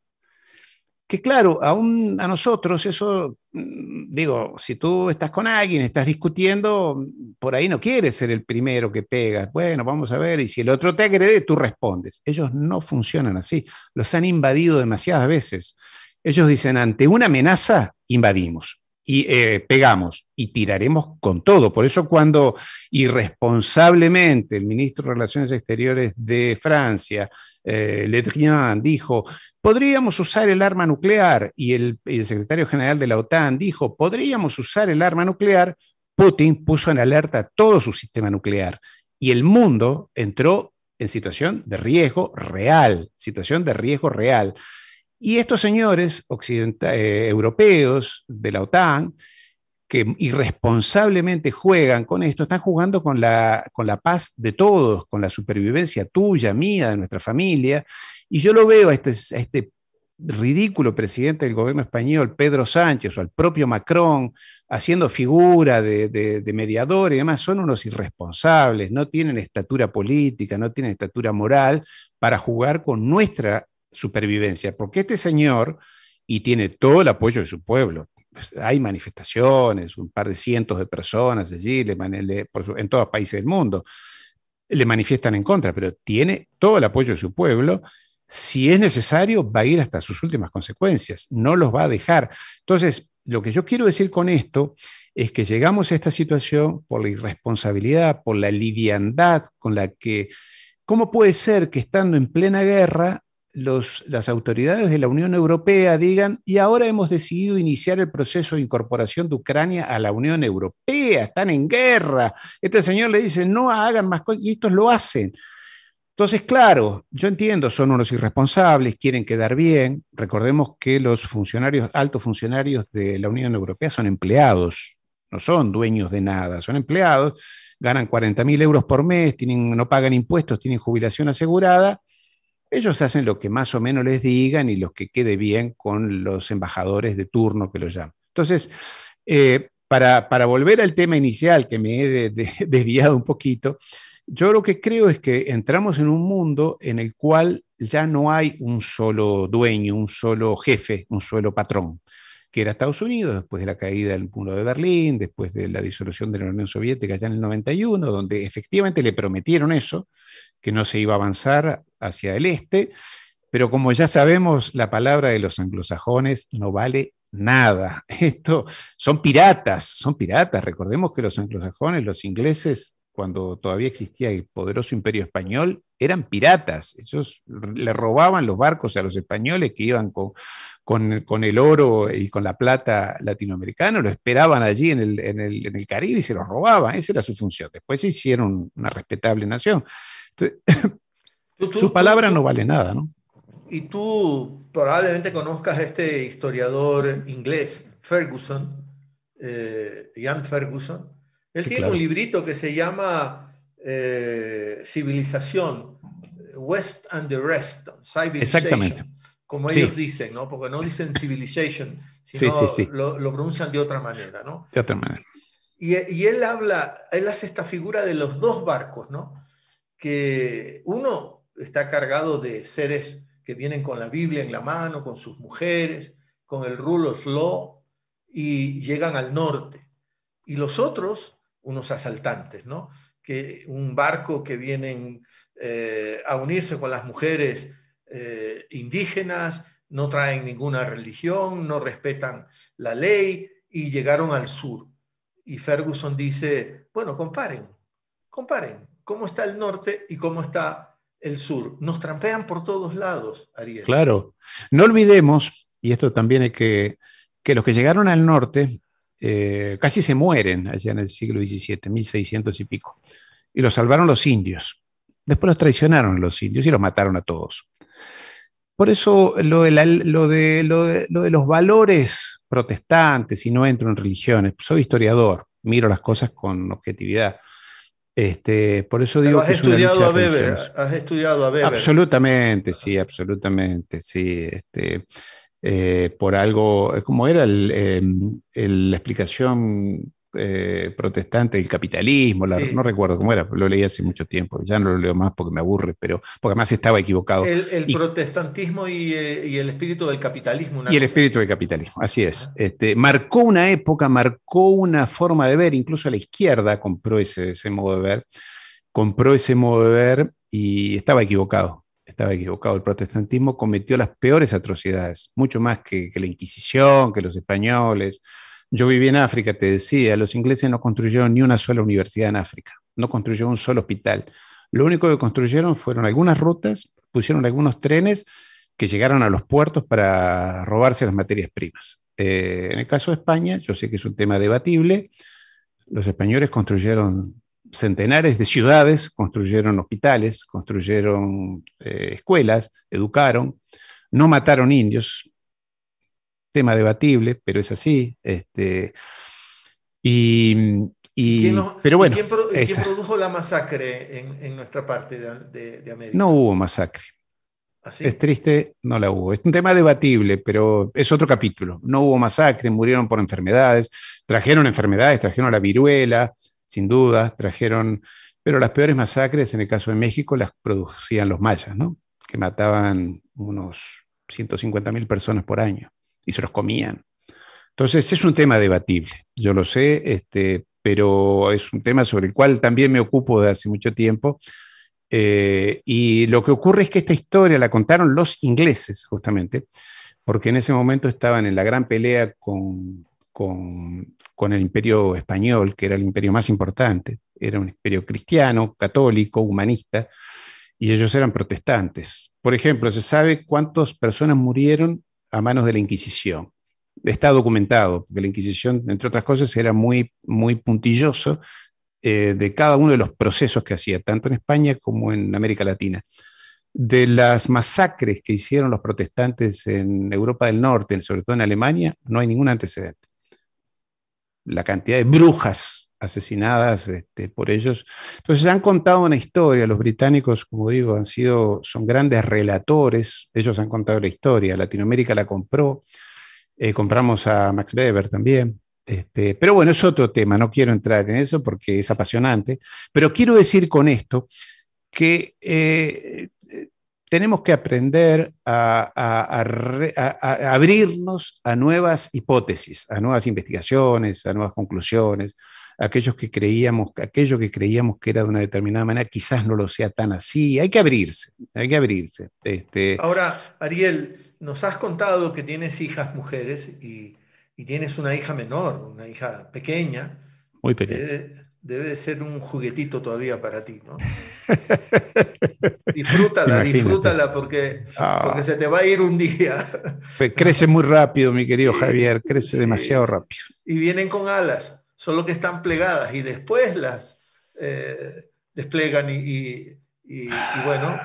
Que claro, aún a nosotros eso, mm, digo, si tú estás con alguien, estás discutiendo, por ahí no quieres ser el primero que pega Bueno, vamos a ver, y si el otro te agrede, tú respondes. Ellos no funcionan así, los han invadido demasiadas veces. Ellos dicen, ante una amenaza, invadimos y eh, pegamos y tiraremos con todo. Por eso cuando irresponsablemente el ministro de Relaciones Exteriores de Francia, eh, Le Drian, dijo, podríamos usar el arma nuclear, y el secretario general de la OTAN dijo, podríamos usar el arma nuclear, Putin puso en alerta todo su sistema nuclear y el mundo entró en situación de riesgo real, situación de riesgo real. Y estos señores eh, europeos de la OTAN, que irresponsablemente juegan con esto, están jugando con la, con la paz de todos, con la supervivencia tuya, mía, de nuestra familia. Y yo lo veo a este, este ridículo presidente del gobierno español, Pedro Sánchez, o al propio Macron, haciendo figura de, de, mediador y demás, son unos irresponsables, no tienen estatura política, no tienen estatura moral para jugar con nuestra supervivencia, porque este señor, y tiene todo el apoyo de su pueblo, pues, hay manifestaciones, un par de cientos de personas allí, le, en todos los países del mundo, le manifiestan en contra, pero tiene todo el apoyo de su pueblo. Si es necesario, va a ir hasta sus últimas consecuencias, no los va a dejar. Entonces, lo que yo quiero decir con esto es que llegamos a esta situación por la irresponsabilidad, por la liviandad con la que, ¿cómo puede ser que estando en plena guerra las autoridades de la Unión Europea digan, y ahora hemos decidido iniciar el proceso de incorporación de Ucrania a la Unión Europea, están en guerra. Este señor le dice, no hagan más cosas, y estos lo hacen. Entonces, claro, yo entiendo, son unos irresponsables, quieren quedar bien. Recordemos que los funcionarios, altos funcionarios de la Unión Europea son empleados, no son dueños de nada, son empleados, ganan 40 euros por mes, no pagan impuestos, tienen jubilación asegurada ellos hacen lo que más o menos les digan y lo que quede bien con los embajadores de turno que lo llaman. Entonces, eh, para, volver al tema inicial, que me he desviado un poquito, yo lo que creo es que entramos en un mundo en el cual ya no hay un solo dueño, un solo jefe, un solo patrón, que era Estados Unidos, después de la caída del muro de Berlín, después de la disolución de la Unión Soviética ya en el 91, donde efectivamente le prometieron eso, que no se iba a avanzar hacia el este, pero como ya sabemos, la palabra de los anglosajones no vale nada. Esto son piratas, son piratas. Recordemos que los anglosajones, los ingleses, cuando todavía existía el poderoso imperio español, eran piratas. Ellos le robaban los barcos a los españoles que iban con, el oro y con la plata latinoamericana lo esperaban allí en el, en el Caribe y se los robaban. Esa era su función. Después se hicieron una respetable nación. Este, su palabra no vale nada, ¿no? Y tú probablemente conozcas a este historiador inglés, Ferguson, eh, Ferguson. Él tiene un librito que se llama eh, Civilización, West and the Rest, Civilization. Exactamente. Como ellos dicen, ¿no? Porque no dicen Civilization, sino lo, pronuncian de otra manera, ¿no? De otra manera. Y, y él habla, él hace esta figura de los dos barcos, ¿no? que uno está cargado de seres que vienen con la Biblia en la mano, con sus mujeres, con el rule of law, y llegan al norte. Y los otros, unos asaltantes, ¿no? Que un barco que vienen eh, a unirse con las mujeres eh, indígenas, no traen ninguna religión, no respetan la ley y llegaron al sur. Y Ferguson dice, bueno, comparen, comparen cómo está el norte y cómo está el sur. Nos trampean por todos lados, Ariel. Claro. No olvidemos, y esto también es que, los que llegaron al norte eh, casi se mueren allá en el siglo XVII, 1600 y pico. Y los salvaron los indios. Después los traicionaron los indios y los mataron a todos. Por eso lo de, lo de, los valores protestantes, y no entro en religiones, soy historiador, miro las cosas con objetividad. Este, por eso digo has estudiado a Beber. has estudiado a Absolutamente, sí, absolutamente, sí. Este, eh, por algo, eh, como era em, la explicación eh, protestante el del capitalismo, no recuerdo cómo era, lo leí hace mucho tiempo, ya no lo leo más porque me aburre, pero porque además estaba equivocado. El, protestantismo eh, y, el espíritu del capitalismo. Una y el espíritu del capitalismo, así es. Este, marcó una época, marcó una forma de ver, incluso la izquierda compró ese, ese modo de ver, compró ese modo de ver y estaba equivocado estaba equivocado. El protestantismo cometió las peores atrocidades, mucho más que, que la Inquisición, que los españoles, yo viví en África, te decía, los ingleses no construyeron ni una sola universidad en África, no construyeron un solo hospital. Lo único que construyeron fueron algunas rutas, pusieron algunos trenes que llegaron a los puertos para robarse las materias primas. Eh, en el caso de España, yo sé que es un tema debatible, los españoles construyeron centenares de ciudades, construyeron hospitales, construyeron eh, escuelas, educaron, no mataron indios, tema debatible, pero es así. Este, y, y ¿Quién pero bueno. produjo la masacre en, nuestra parte de, América? No hubo masacre. ¿Así? ¿Ah, es triste, no la hubo. Es un tema debatible, pero es otro capítulo. No hubo masacre, murieron por enfermedades, trajeron enfermedades, trajeron la viruela, sin duda, trajeron, pero las peores masacres en el caso de México las producían los mayas, ¿no? Que mataban unos 150.000 personas por año se los comían. Entonces, es un tema debatible, yo lo sé, este, pero es un tema sobre el cual también me ocupo de hace mucho tiempo. Eh, y lo que ocurre es que esta historia la contaron los ingleses, justamente, porque en ese momento estaban en la gran pelea con, con, con, el imperio español, que era el imperio más importante. Era un imperio cristiano, católico, humanista, y ellos eran protestantes. Por ejemplo, se sabe cuántas personas murieron a manos de la Inquisición. Está documentado, porque la Inquisición, entre otras cosas, era muy, muy puntilloso eh, de cada uno de los procesos que hacía, tanto en España como en América Latina. De las masacres que hicieron los protestantes en Europa del Norte, sobre todo en Alemania, no hay ningún antecedente. La cantidad de brujas asesinadas este, por ellos. Entonces han contado una historia, los británicos, como digo, han sido, son grandes relatores, ellos han contado la historia, Latinoamérica la compró, eh, compramos a Max Weber también, este, pero bueno, es otro tema, no quiero entrar en eso porque es apasionante, pero quiero decir con esto que eh, eh, tenemos que aprender a, abrirnos a nuevas hipótesis, a nuevas investigaciones, a nuevas conclusiones, aquellos que creíamos, aquello que creíamos que era de una determinada manera, quizás no lo sea tan así. Hay que abrirse, hay que abrirse. Este... Ahora, Ariel, nos has contado que tienes hijas mujeres y, tienes una hija menor, una hija pequeña. Muy pequeña. debe ser un juguetito todavía para ti, ¿no? disfrútala, disfrútala ah. porque, se te va a ir un día. crece muy rápido, mi querido Javier, crece demasiado rápido. Y vienen con alas solo que están plegadas y después las eh, desplegan y, bueno,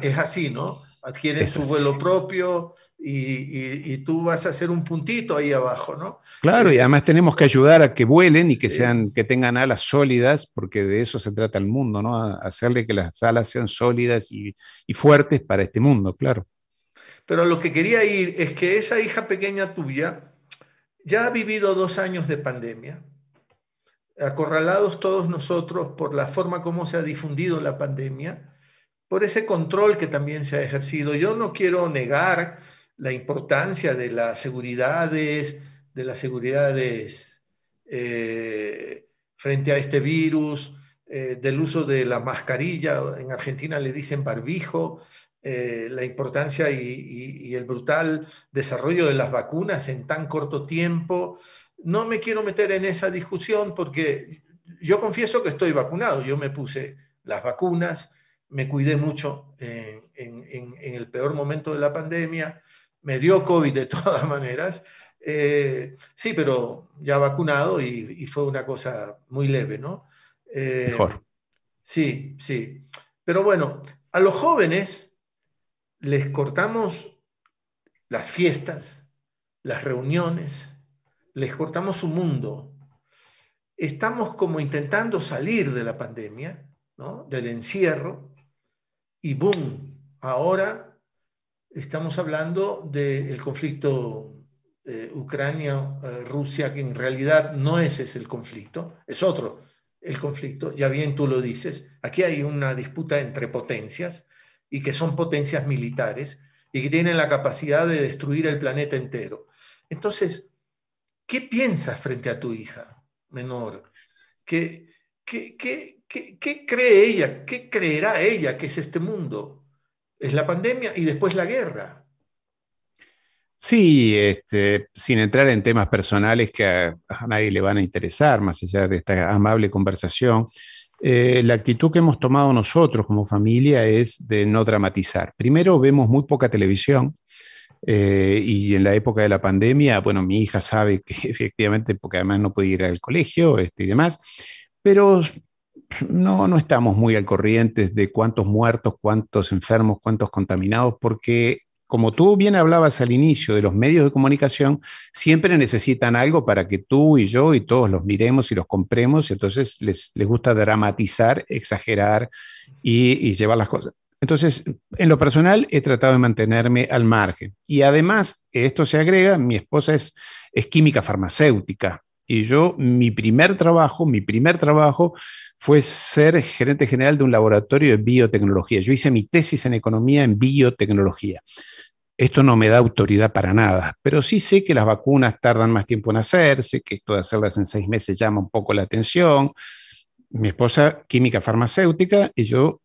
es, así, ¿no? Adquieren su vuelo propio y, tú vas a hacer un puntito ahí abajo, ¿no? Claro, y además tenemos que ayudar a que vuelen y que, sean, que tengan alas sólidas, porque de eso se trata el mundo, ¿no? hacerle que las alas sean sólidas y, y fuertes para este mundo, claro. Pero lo que quería ir es que esa hija pequeña tuya ya ha vivido dos años de pandemia acorralados todos nosotros por la forma como se ha difundido la pandemia, por ese control que también se ha ejercido. Yo no quiero negar la importancia de las seguridades, de las seguridades eh, frente a este virus, eh, del uso de la mascarilla, en Argentina le dicen barbijo, eh, la importancia y, el brutal desarrollo de las vacunas en tan corto tiempo, no me quiero meter en esa discusión porque yo confieso que estoy vacunado. Yo me puse las vacunas, me cuidé mucho en, el peor momento de la pandemia, me dio COVID de todas maneras. Eh, sí, pero ya vacunado y, fue una cosa muy leve, ¿no? Eh, Mejor. Sí, sí. Pero bueno, a los jóvenes les cortamos las fiestas, las reuniones, les cortamos su mundo. Estamos como intentando salir de la pandemia, del encierro, y boom, ahora estamos hablando del conflicto eh, Ucrania-Rusia, eh, que en realidad no es el conflicto, es otro el conflicto, ya bien tú lo dices, aquí hay una disputa entre potencias y que son potencias militares y que tienen la capacidad de destruir el planeta entero. Entonces, ¿qué piensas frente a tu hija menor? ¿Qué, cree ella? ¿Qué creerá ella que es este mundo? Es la pandemia y después la guerra. Sí, este, sin entrar en temas personales que a, nadie le van a interesar, más allá de esta amable conversación, eh, la actitud que hemos tomado nosotros como familia es de no dramatizar. Primero, vemos muy poca televisión, eh, y en la época de la pandemia, bueno, mi hija sabe que efectivamente, porque además no puede ir al colegio este, y demás, pero no, no estamos muy al corriente de cuántos muertos, cuántos enfermos, cuántos contaminados, porque como tú bien hablabas al inicio de los medios de comunicación, siempre necesitan algo para que tú y yo y todos los miremos y los compremos, y entonces les, les gusta dramatizar, exagerar y, y llevar las cosas entonces, en lo personal, he tratado de mantenerme al margen. Y además, esto se agrega, mi esposa es, química farmacéutica. Y yo, mi primer trabajo, mi primer trabajo fue ser gerente general de un laboratorio de biotecnología. Yo hice mi tesis en economía en biotecnología. Esto no me da autoridad para nada, pero sí sé que las vacunas tardan más tiempo en hacerse, que esto de hacerlas en seis meses llama un poco la atención. Mi esposa, química farmacéutica, y yo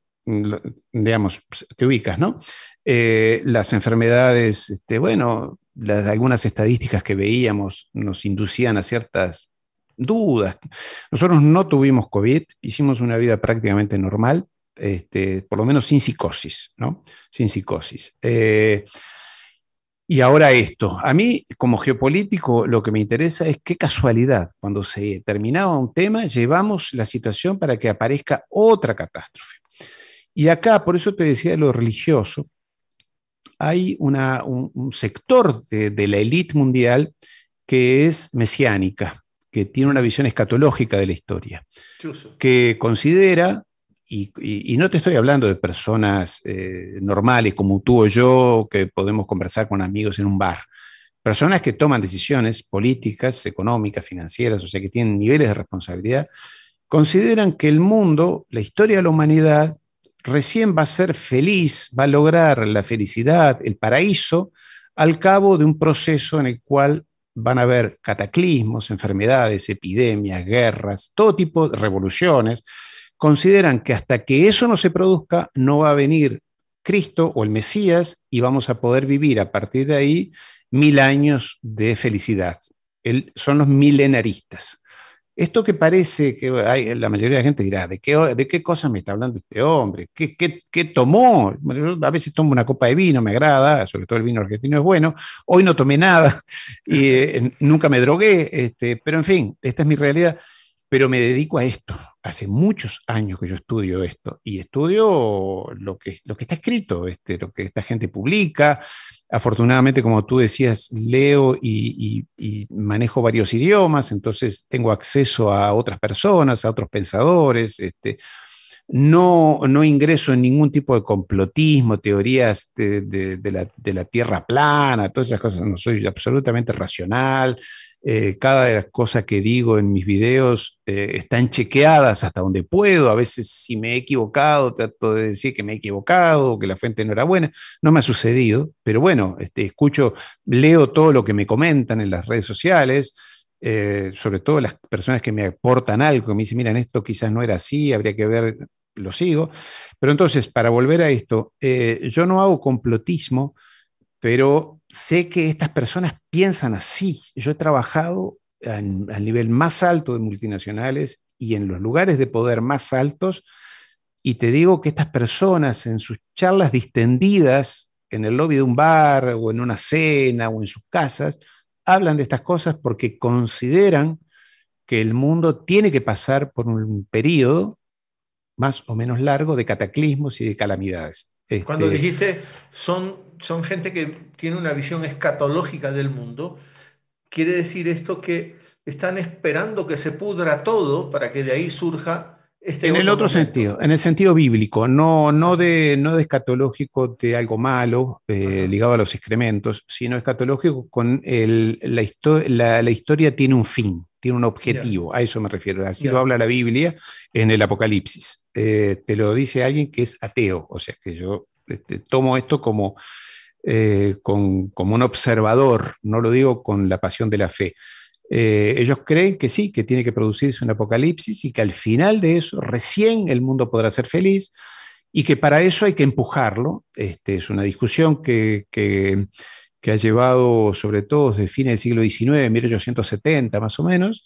digamos, te ubicas, ¿no? Eh, las enfermedades, este, bueno, las, algunas estadísticas que veíamos nos inducían a ciertas dudas. Nosotros no tuvimos COVID, hicimos una vida prácticamente normal, este, por lo menos sin psicosis, ¿no? Sin psicosis. Eh, y ahora esto, a mí como geopolítico lo que me interesa es qué casualidad, cuando se terminaba un tema, llevamos la situación para que aparezca otra catástrofe. Y acá, por eso te decía de lo religioso, hay un, sector de, la élite mundial que es mesiánica, que tiene una visión escatológica de la historia, que considera, y, no te estoy hablando de personas eh, normales como tú o yo, que podemos conversar con amigos en un bar, personas que toman decisiones políticas, económicas, financieras, o sea, que tienen niveles de responsabilidad, consideran que el mundo, la historia de la humanidad, recién va a ser feliz, va a lograr la felicidad, el paraíso, al cabo de un proceso en el cual van a haber cataclismos, enfermedades, epidemias, guerras, todo tipo de revoluciones. Consideran que hasta que eso no se produzca, no va a venir Cristo o el Mesías y vamos a poder vivir a partir de ahí mil años de felicidad. son los milenaristas. Esto que parece que hay, la mayoría de la gente dirá, ¿de qué, de qué cosa me está hablando este hombre? ¿Qué, qué, qué tomó? a veces tomo una copa de vino, me agrada, sobre todo el vino argentino es bueno. Hoy no tomé nada y eh, nunca me drogué, este, pero en fin, esta es mi realidad pero me dedico a esto. Hace muchos años que yo estudio esto y estudio lo que, lo que está escrito, este, lo que esta gente publica. Afortunadamente, como tú decías, leo y, manejo varios idiomas, entonces tengo acceso a otras personas, a otros pensadores. Este, no, ingreso en ningún tipo de complotismo, teorías de, la, tierra plana, todas esas cosas. No soy absolutamente racional, eh, cada de las cosas que digo en mis videos eh, están chequeadas hasta donde puedo. A veces si me he equivocado, trato de decir que me he equivocado, que la fuente no era buena. No me ha sucedido, pero bueno, este, escucho, leo todo lo que me comentan en las redes sociales. Eh, sobre todo las personas que me aportan algo, que me dicen, miren, esto quizás no era así, habría que ver, lo sigo. Pero entonces, para volver a esto, yo no hago complotismo, pero sé que estas personas piensan así. Yo he trabajado al nivel más alto de multinacionales y en los lugares de poder más altos, y te digo que estas personas en sus charlas distendidas en el lobby de un bar o en una cena o en sus casas, hablan de estas cosas porque consideran que el mundo tiene que pasar por un periodo más o menos largo de cataclismos y de calamidades. Cuando este, dijiste, son, son gente que tiene una visión escatológica del mundo, quiere decir esto que están esperando que se pudra todo para que de ahí surja este en el otro sentido, en el sentido bíblico, no, no, de, no escatológico de algo malo eh, ligado a los excrementos, sino escatológico con la, la, historia tiene un fin, tiene un objetivo, a eso me refiero. Así lo habla la Biblia en el Apocalipsis. Eh, te lo dice alguien que es ateo, o sea que yo este, tomo esto como, eh, como un observador, no lo digo con la pasión de la fe. Eh, ellos creen que sí, que tiene que producirse un apocalipsis y que al final de eso recién el mundo podrá ser feliz y que para eso hay que empujarlo. Este, es una discusión que, que, ha llevado sobre todo desde fines del siglo XIX, 1870 más o menos,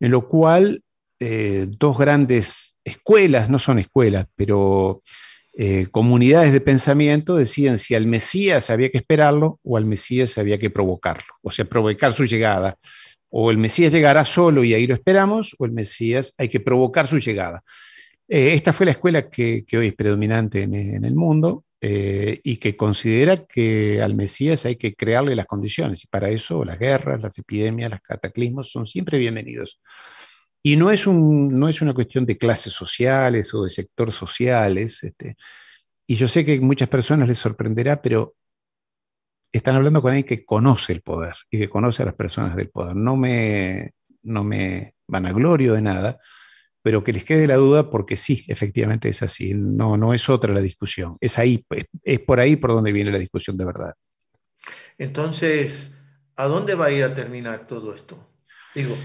en lo cual eh, dos grandes escuelas, no son escuelas, pero eh, comunidades de pensamiento decían si al Mesías había que esperarlo o al Mesías había que provocarlo, o sea, provocar su llegada. O el Mesías llegará solo y ahí lo esperamos, o el Mesías hay que provocar su llegada. Eh, esta fue la escuela que, hoy es predominante en, el mundo eh, y que considera que al Mesías hay que crearle las condiciones. Y para eso las guerras, las epidemias, los cataclismos son siempre bienvenidos. Y no es, un, no es una cuestión de clases sociales o de sectores sociales. Este, y yo sé que muchas personas les sorprenderá, pero están hablando con alguien que conoce el poder y que conoce a las personas del poder. No me, no me vanaglorio de nada, pero que les quede la duda porque sí, efectivamente es así. No, no es otra la discusión. Es ahí, es, por ahí por donde viene la discusión de verdad. Entonces, ¿a dónde va a ir a terminar todo esto? Digo,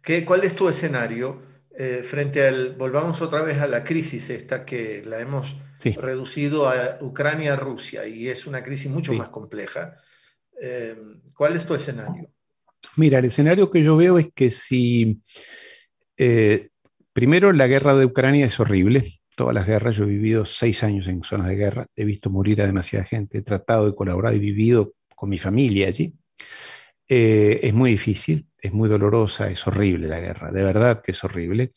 ¿qué, ¿cuál es tu escenario eh, frente al, volvamos otra vez a la crisis esta que la hemos reducido a Ucrania-Rusia y es una crisis mucho más compleja. Eh, ¿Cuál es tu escenario? Mira, el escenario que yo veo es que si, eh, primero, la guerra de Ucrania es horrible. Todas las guerras, yo he vivido seis años en zonas de guerra, he visto morir a demasiada gente, he tratado de colaborado y vivido con mi familia allí. Eh, es muy difícil, es muy dolorosa, es horrible la guerra, de verdad que es horrible.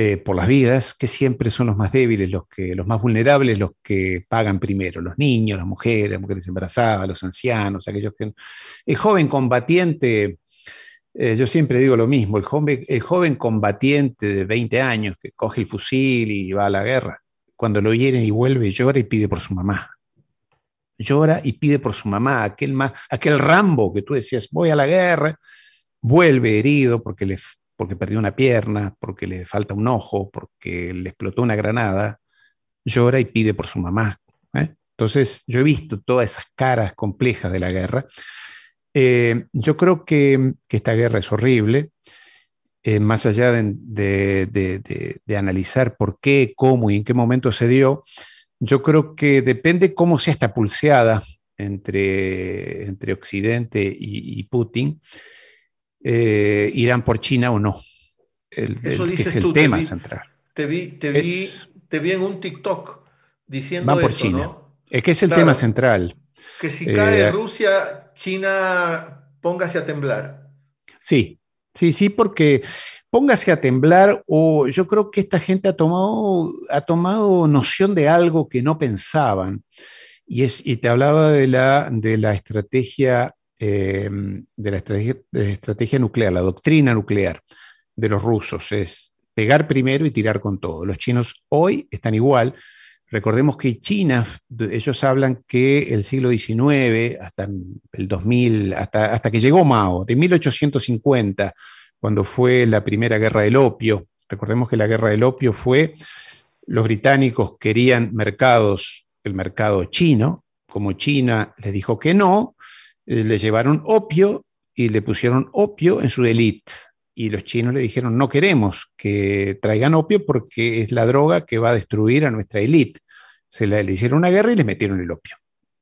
Eh, por las vidas, que siempre son los más débiles, los, que, los más vulnerables, los que pagan primero, los niños, las mujeres, las mujeres embarazadas, los ancianos, aquellos que... El joven combatiente, eh, yo siempre digo lo mismo, el joven, el joven combatiente de 20 años que coge el fusil y va a la guerra, cuando lo hieren y vuelve, llora y pide por su mamá. Llora y pide por su mamá, aquel, más, aquel Rambo que tú decías, voy a la guerra, vuelve herido porque le porque perdió una pierna, porque le falta un ojo, porque le explotó una granada, llora y pide por su mamá. ¿eh? Entonces, yo he visto todas esas caras complejas de la guerra. Eh, yo creo que, esta guerra es horrible, eh, más allá de, analizar por qué, cómo y en qué momento se dio, yo creo que depende cómo sea esta pulseada entre, Occidente y Putin. Eh, irán por China o no. Eso dices es el tema central. Te vi, te, vi, en un TikTok diciendo por China. Es que es el tema central. Que si cae eh, Rusia, China póngase a temblar. Sí, sí, sí, porque póngase a temblar o yo creo que esta gente ha tomado, ha tomado noción de algo que no pensaban. Y, es, y te hablaba de la, de la estrategia Em, de la estrategia, nuclear, la doctrina nuclear de los rusos, es pegar primero y tirar con todo. Los chinos hoy están igual. Recordemos que China, ellos hablan que el siglo XIX, hasta el 2000, hasta, hasta que llegó Mao, de 1850, cuando fue la primera guerra del opio, recordemos que la guerra del opio fue, los británicos querían mercados, el mercado chino, como China les dijo que no, eh, le llevaron opio y le pusieron opio en su elite. Y los chinos le dijeron, no queremos que traigan opio porque es la droga que va a destruir a nuestra élite. Se le hicieron una guerra y le metieron el opio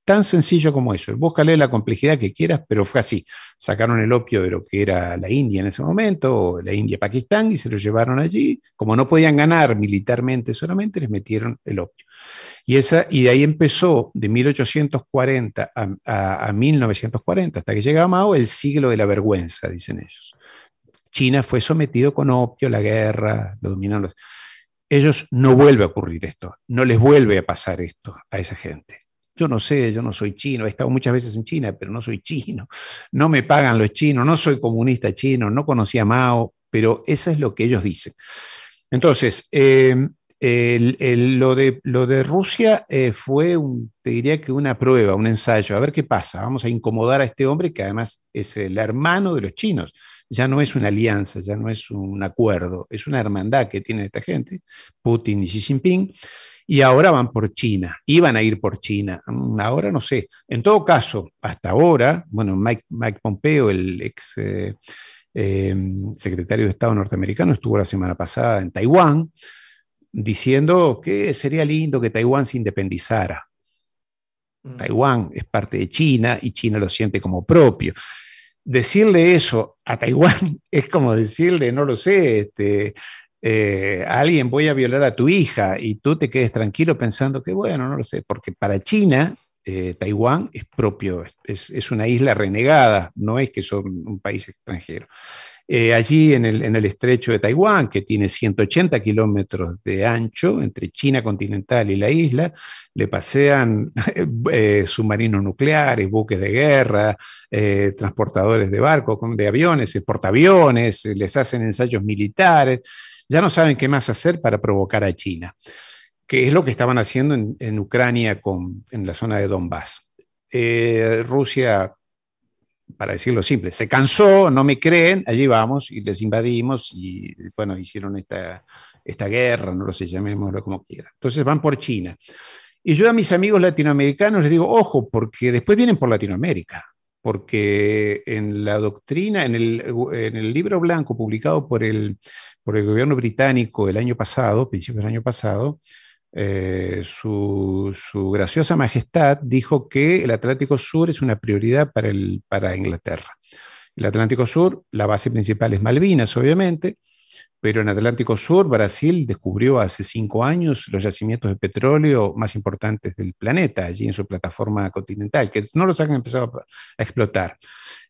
tan sencillo como eso. búscale la complejidad que quieras, pero fue así. Sacaron el opio de lo que era la India en ese momento, o la India-Pakistán, y se lo llevaron allí. Como no podían ganar militarmente solamente, les metieron el opio. Y, esa, y de ahí empezó, de 1840 a, 1940, hasta que llega Mao, el siglo de la vergüenza, dicen ellos. China fue sometido con opio, la guerra, lo dominaron los... Ellos no vuelve a ocurrir esto, no les vuelve a pasar esto a esa gente yo no sé, yo no soy chino, he estado muchas veces en China, pero no soy chino, no me pagan los chinos, no soy comunista chino, no conocí a Mao, pero eso es lo que ellos dicen. Entonces, em, lo, de, Rusia eh, fue, te diría que una prueba, un ensayo, a ver qué pasa, vamos a incomodar a este hombre que además es el hermano de los chinos, ya no es una alianza, ya no es un acuerdo, es una hermandad que tiene esta gente, Putin y Xi Jinping, y ahora van por China, iban a ir por China, mm, ahora no sé. En todo caso, hasta ahora, bueno, Mike, Pompeo, el ex eh, em, secretario de Estado norteamericano, estuvo la semana pasada en Taiwán diciendo que sería lindo que Taiwán se independizara. Mm. Taiwán es parte de China y China lo siente como propio. Decirle eso a Taiwán es como decirle, no lo sé, este, eh, alguien voy a violar a tu hija y tú te quedes tranquilo pensando que, bueno, no lo sé, porque para China, eh, Taiwán es propio, es, es, una isla renegada, no es que son un país extranjero. Eh, allí en el, estrecho de Taiwán, que tiene 180 kilómetros de ancho entre China continental y la isla, le pasean submarinos nucleares, buques de guerra, transportadores de barcos, de aviones, portaaviones, les hacen ensayos militares ya no saben qué más hacer para provocar a China, que es lo que estaban haciendo en, Ucrania, con, en la zona de Donbass. Eh, Rusia, para decirlo simple, se cansó, no me creen, allí vamos y les invadimos y bueno, hicieron esta, esta guerra, no lo sé, llamémoslo como quiera Entonces van por China. Y yo a mis amigos latinoamericanos les digo, ojo, porque después vienen por Latinoamérica, porque en la doctrina, en el libro blanco publicado por el por el gobierno británico el año pasado, principios del año pasado, eh, su, su, graciosa majestad dijo que el Atlántico Sur es una prioridad para, el, para Inglaterra. El Atlántico Sur, la base principal es Malvinas, obviamente, pero en Atlántico Sur, Brasil descubrió hace cinco años los yacimientos de petróleo más importantes del planeta, allí en su plataforma continental, que no los han empezado a explotar.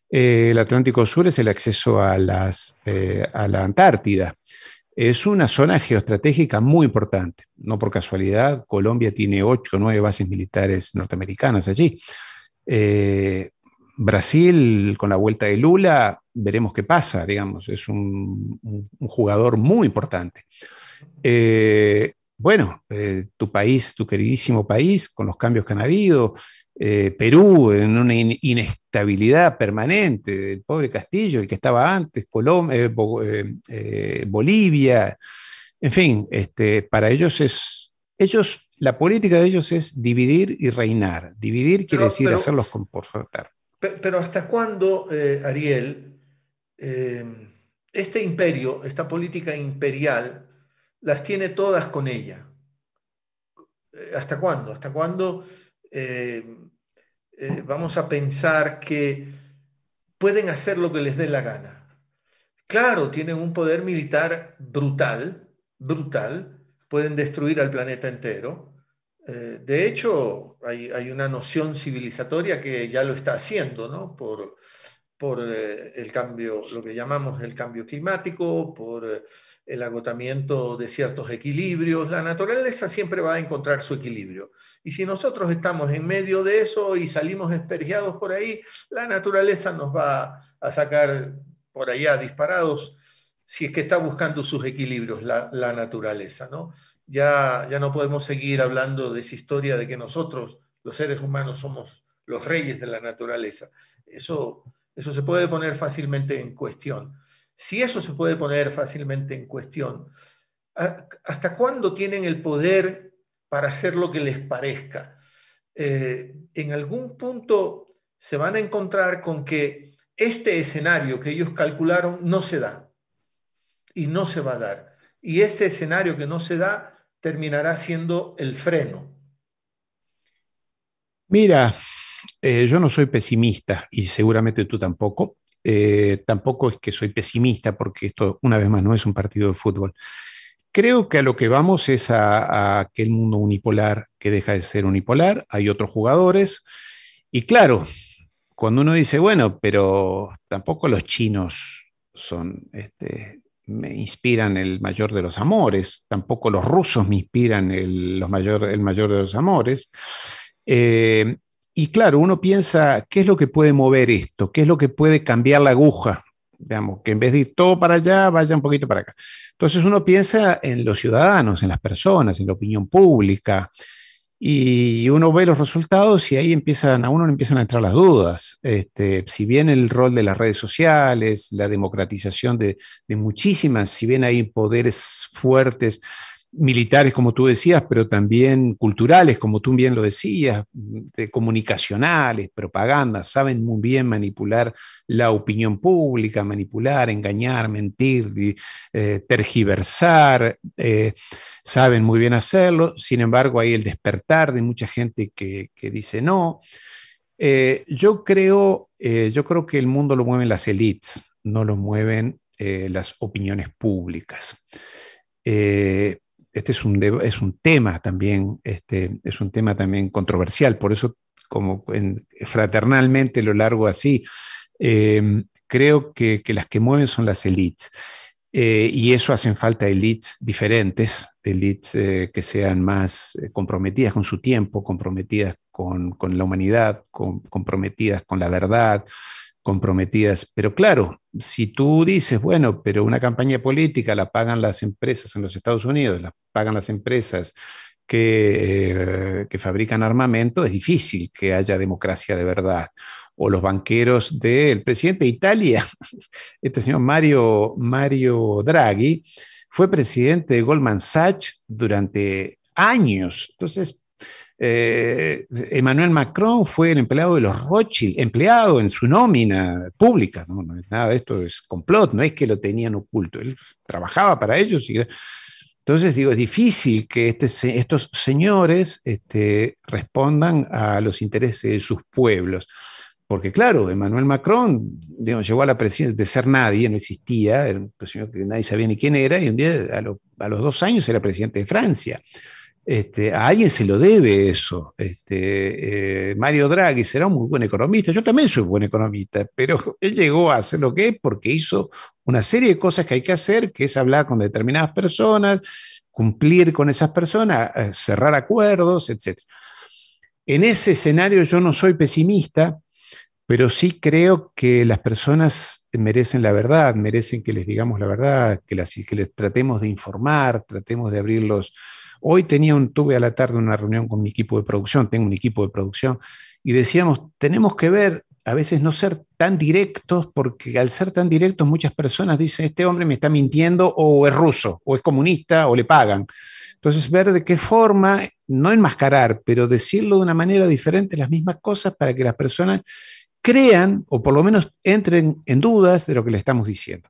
Eh, el Atlántico Sur es el acceso eh, a, la Antártida. Es una zona geoestratégica muy importante. No por casualidad, Colombia tiene ocho o nueve bases militares norteamericanas allí. Eh, Brasil, con la vuelta de Lula, veremos qué pasa, digamos, es un, jugador muy importante. bueno, tu país, tu queridísimo país, con los cambios que han habido, eh, Perú en una inestabilidad permanente, el pobre Castillo, el que estaba antes, eh, eh, Bolivia, en fin, este, para ellos es, ellos, la política de ellos es dividir y reinar. Dividir quiere decir hacerlos comportar. Pero, ¿hasta cuándo, Ariel, em, este imperio, esta política imperial, las tiene todas con ella? ¿Hasta cuándo? ¿Hasta cuándo? Em, eh, vamos a pensar que pueden hacer lo que les dé la gana. Claro, tienen un poder militar brutal, brutal, pueden destruir al planeta entero. Eh, de hecho, hay, una noción civilizatoria que ya lo está haciendo, ¿no? Por, por eh, el cambio, lo que llamamos el cambio climático, por el agotamiento de ciertos equilibrios. La naturaleza siempre va a encontrar su equilibrio. Y si nosotros estamos en medio de eso y salimos espergiados por ahí, la naturaleza nos va a sacar por allá disparados si es que está buscando sus equilibrios la, la naturaleza. ¿no? Ya, ya no podemos seguir hablando de esa historia de que nosotros, los seres humanos, somos los reyes de la naturaleza. Eso, eso se puede poner fácilmente en cuestión. Si eso se puede poner fácilmente en cuestión, ¿hasta cuándo tienen el poder para hacer lo que les parezca? Eh, en algún punto se van a encontrar con que este escenario que ellos calcularon no se da y no se va a dar. Y ese escenario que no se da terminará siendo el freno. Mira, eh, yo no soy pesimista y seguramente tú tampoco. Eh, tampoco es que soy pesimista, porque esto, una vez más, no es un partido de fútbol. Creo que a lo que vamos es a, aquel mundo unipolar que deja de ser unipolar, hay otros jugadores, y claro, cuando uno dice, bueno, pero tampoco los chinos son, este, me inspiran el mayor de los amores, tampoco los rusos me inspiran el, los mayor, el mayor de los amores. Eh, y claro, uno piensa, ¿qué es lo que puede mover esto? ¿Qué es lo que puede cambiar la aguja? Digamos, que en vez de ir todo para allá, vaya un poquito para acá. Entonces uno piensa en los ciudadanos, en las personas, en la opinión pública, y uno ve los resultados y ahí empiezan, a uno le empiezan a entrar las dudas. Este, si bien el rol de las redes sociales, la democratización de, de muchísimas, si bien hay poderes fuertes militares, como tú decías, pero también culturales, como tú bien lo decías, comunicacionales, propaganda, saben muy bien manipular la opinión pública, manipular, engañar, mentir, eh, tergiversar, eh, saben muy bien hacerlo, sin embargo hay el despertar de mucha gente que, dice no. Eh, yo, creo, yo creo que el mundo lo mueven las élites, no lo mueven las opiniones públicas este es un, tema también, este, es un tema también controversial, por eso como fraternalmente lo largo así. Em, creo que, las que mueven son las elites. Eh, y eso hacen falta elites diferentes, elites eh, que sean más eh, comprometidas con su tiempo, comprometidas con, la humanidad, comprometidas con la verdad, comprometidas. Pero claro, si tú dices, bueno, pero una campaña política la pagan las empresas en los Estados Unidos, la pagan las empresas que, eh, fabrican armamento, es difícil que haya democracia de verdad o los banqueros del presidente de Italia, este señor Mario, Mario Draghi, fue presidente de Goldman Sachs durante años. Entonces, eh, Emmanuel Macron fue el empleado de los Rothschild, empleado en su nómina pública, ¿no? nada de esto es complot, no es que lo tenían oculto, él trabajaba para ellos y... Entonces, digo, es difícil que este estos señores este, respondan a los intereses de sus pueblos. Porque, claro, Emmanuel Macron llegó a la presidencia de ser nadie, no existía, era señor que nadie sabía ni quién era, y un día, a los dos años, era presidente de Francia. Este, a alguien se lo debe eso. Este, eh, Mario Draghi será un muy buen economista. Yo también soy buen economista, pero él llegó a hacer lo que es porque hizo una serie de cosas que hay que hacer, que es hablar con determinadas personas, cumplir con esas personas, eh, cerrar acuerdos, etc. En ese escenario yo no soy pesimista, pero sí creo que las personas merecen la verdad, merecen que les digamos la verdad, que, que les tratemos de informar, tratemos de abrirlos Hoy tenía un, tuve a la tarde una reunión con mi equipo de producción, tengo un equipo de producción, y decíamos, tenemos que ver, a veces no ser tan directos, porque al ser tan directos muchas personas dicen, este hombre me está mintiendo o es ruso, o es comunista, o le pagan. Entonces, ver de qué forma, no enmascarar, pero decirlo de una manera diferente las mismas cosas para que las personas crean o por lo menos entren en dudas de lo que le estamos diciendo.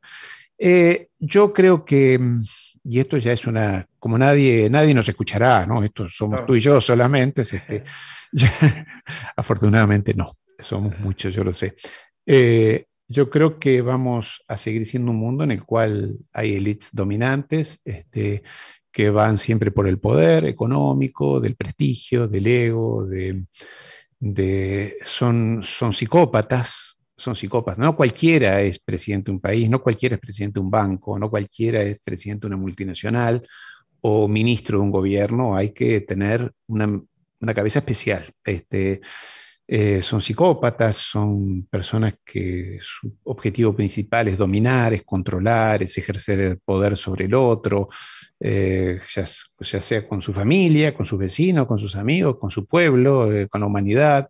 Eh, yo creo que, mm, y esto ya es una como nadie, nadie nos escuchará, ¿no? Esto somos tú y yo solamente. Este, afortunadamente no, somos eh. muchos, yo lo sé. Eh, yo creo que vamos a seguir siendo un mundo en el cual hay elites dominantes, este, que van siempre por el poder económico, del prestigio, del ego, de, son, son psicópatas, son psicópatas. No cualquiera es presidente de un país, no cualquiera es presidente de un banco, no cualquiera es presidente de una multinacional o ministro de un gobierno, hay que tener una, cabeza especial. Este, eh, son psicópatas, son personas que su objetivo principal es dominar, es controlar, es ejercer el poder sobre el otro, eh, ya, sea con su familia, con sus vecinos, con sus amigos, con su pueblo, eh, con la humanidad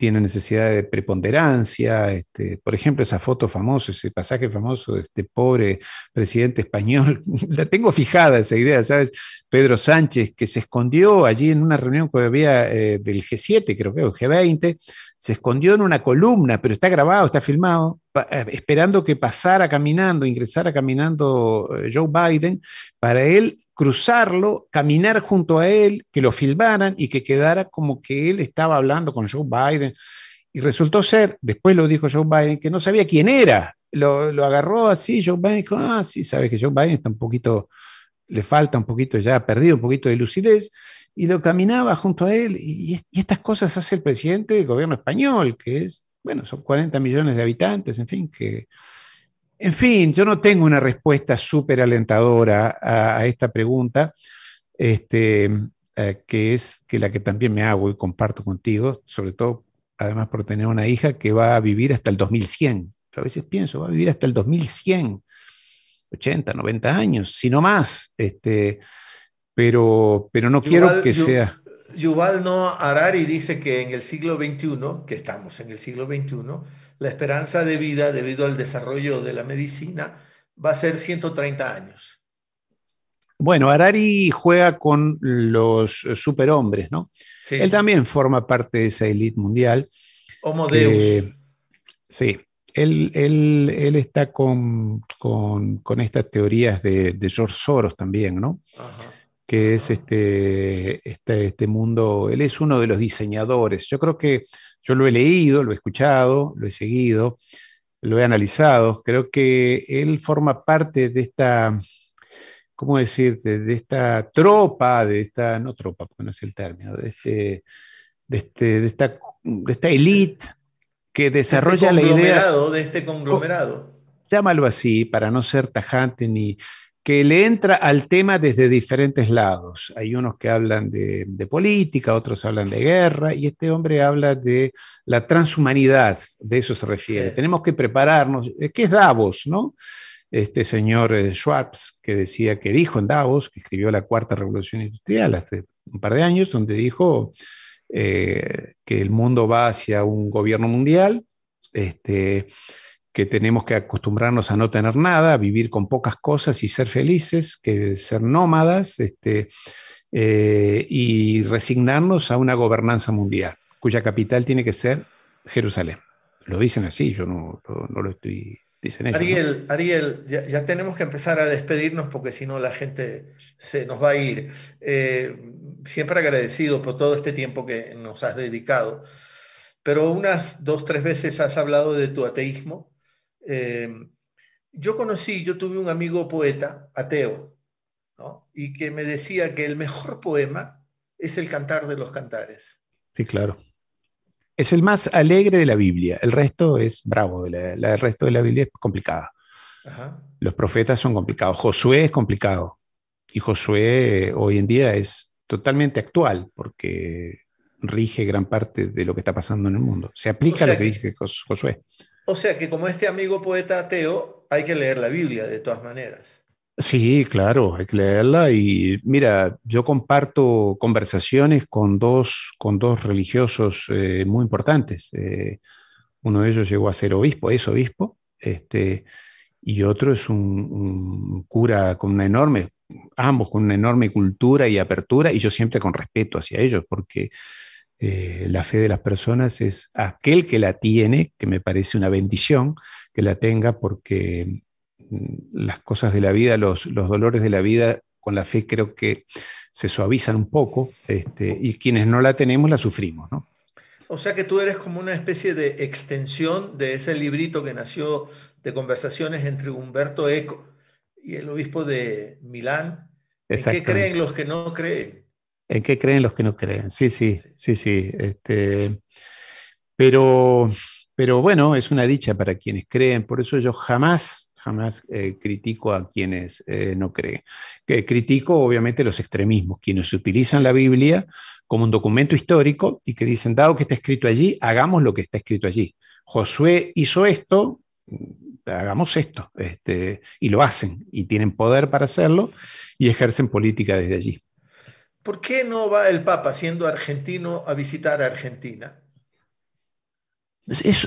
tiene necesidad de preponderancia. Este, por ejemplo, esa foto famosa, ese pasaje famoso de este pobre presidente español, la tengo fijada esa idea, ¿sabes? Pedro Sánchez, que se escondió allí en una reunión que había eh, del G7, creo que, o G20, se escondió en una columna, pero está grabado, está filmado, eh, esperando que pasara caminando, ingresara caminando eh, Joe Biden, para él cruzarlo, caminar junto a él, que lo filmaran y que quedara como que él estaba hablando con Joe Biden. Y resultó ser, después lo dijo Joe Biden, que no sabía quién era. Lo, agarró así, Joe Biden dijo, ah, sí, sabes que Joe Biden está un poquito, le falta un poquito, ya ha perdido un poquito de lucidez y lo caminaba junto a él. Y, y, estas cosas hace el presidente del gobierno español, que es, bueno, son 40 millones de habitantes, en fin, que en fin, yo no tengo una respuesta súper alentadora a, esta pregunta, este, eh, que es que la que también me hago y comparto contigo, sobre todo además por tener una hija que va a vivir hasta el 2100. a veces pienso, va a vivir hasta el 2100, 80, 90 años, si no más. Este, pero, pero no quiero que sea... Yuval no Harari dice que en el siglo XXI, que estamos en el siglo XXI, la esperanza de vida debido al desarrollo de la medicina va a ser 130 años. Bueno, Harari juega con los superhombres, ¿no? Él también forma parte de esa élite mundial. Homo eh, Deus. Sí, él, está con, estas teorías de, George Soros también, ¿no? que es este, este, este, mundo, él es uno de los diseñadores. Yo creo que yo lo he leído, lo he escuchado, lo he seguido, lo he analizado. Creo que él forma parte de esta, ¿cómo decirte?, de esta tropa, de esta, no tropa, porque no es el término, de, este, de, este, de, esta, esta elite que este desarrolla la idea. De este conglomerado. Llámalo así, para no ser tajante ni, que le entra al tema desde diferentes lados. Hay unos que hablan de, política, otros hablan de guerra, y este hombre habla de la transhumanidad, de eso se refiere. Tenemos que prepararnos. Eh, ¿Qué es Davos, no? Este señor eh, Schwartz, que decía, que dijo en Davos, que escribió la Cuarta Revolución Industrial hace un par de años, donde dijo eh, que el mundo va hacia un gobierno mundial, este, que tenemos que acostumbrarnos a no tener nada, a vivir con pocas cosas y ser felices, que ser nómadas este, eh, y resignarnos a una gobernanza mundial, cuya capital tiene que ser Jerusalén. Lo dicen así, yo no, lo estoy diciendo. Ariel, Ariel, ya, tenemos que empezar a despedirnos porque si no la gente se nos va a ir. Eh, siempre agradecido por todo este tiempo que nos has dedicado. Pero unas dos, tres veces has hablado de tu ateísmo Em, yo conocí, yo tuve un amigo poeta, ateo, y que me decía que el mejor poema es el cantar de los cantares. Sí, claro. Es el más alegre de la Biblia. El resto es bravo. La, el resto de la Biblia es complicada. Los profetas son complicados. Josué es complicado. Y Josué eh, hoy en día es totalmente actual porque rige gran parte de lo que está pasando en el mundo. Se aplica lo que dice Josué. O sea que como este amigo poeta ateo, hay que leer la Biblia de todas maneras. Sí, claro, hay que leerla y mira, yo comparto conversaciones con dos, con dos religiosos eh, muy importantes. Eh, uno de ellos llegó a ser obispo, es obispo, este, y otro es un, cura con una enorme, ambos con una enorme cultura y apertura, y yo siempre con respeto hacia ellos, porque eh, la fe de las personas es aquel que la tiene, que me parece una bendición que la tenga, porque mm, las cosas de la vida, los, los dolores de la vida, con la fe creo que se suavizan un poco, este, y quienes no la tenemos la sufrimos, ¿no? O sea que tú eres como una especie de extensión de ese librito que nació de conversaciones entre Humberto Eco y el obispo de Milán. qué creen los que no creen? ¿En qué creen los que no creen? Sí, sí, sí, sí. Este, pero, pero bueno, es una dicha para quienes creen, por eso yo jamás, jamás eh, critico a quienes eh, no creen. Que eh, critico obviamente los extremismos, quienes utilizan la Biblia como un documento histórico y que dicen, dado que está escrito allí, hagamos lo que está escrito allí. Josué hizo esto, hagamos esto, este, y lo hacen, y tienen poder para hacerlo, y ejercen política desde allí. ¿Por qué no va el Papa, siendo argentino, a visitar a Argentina?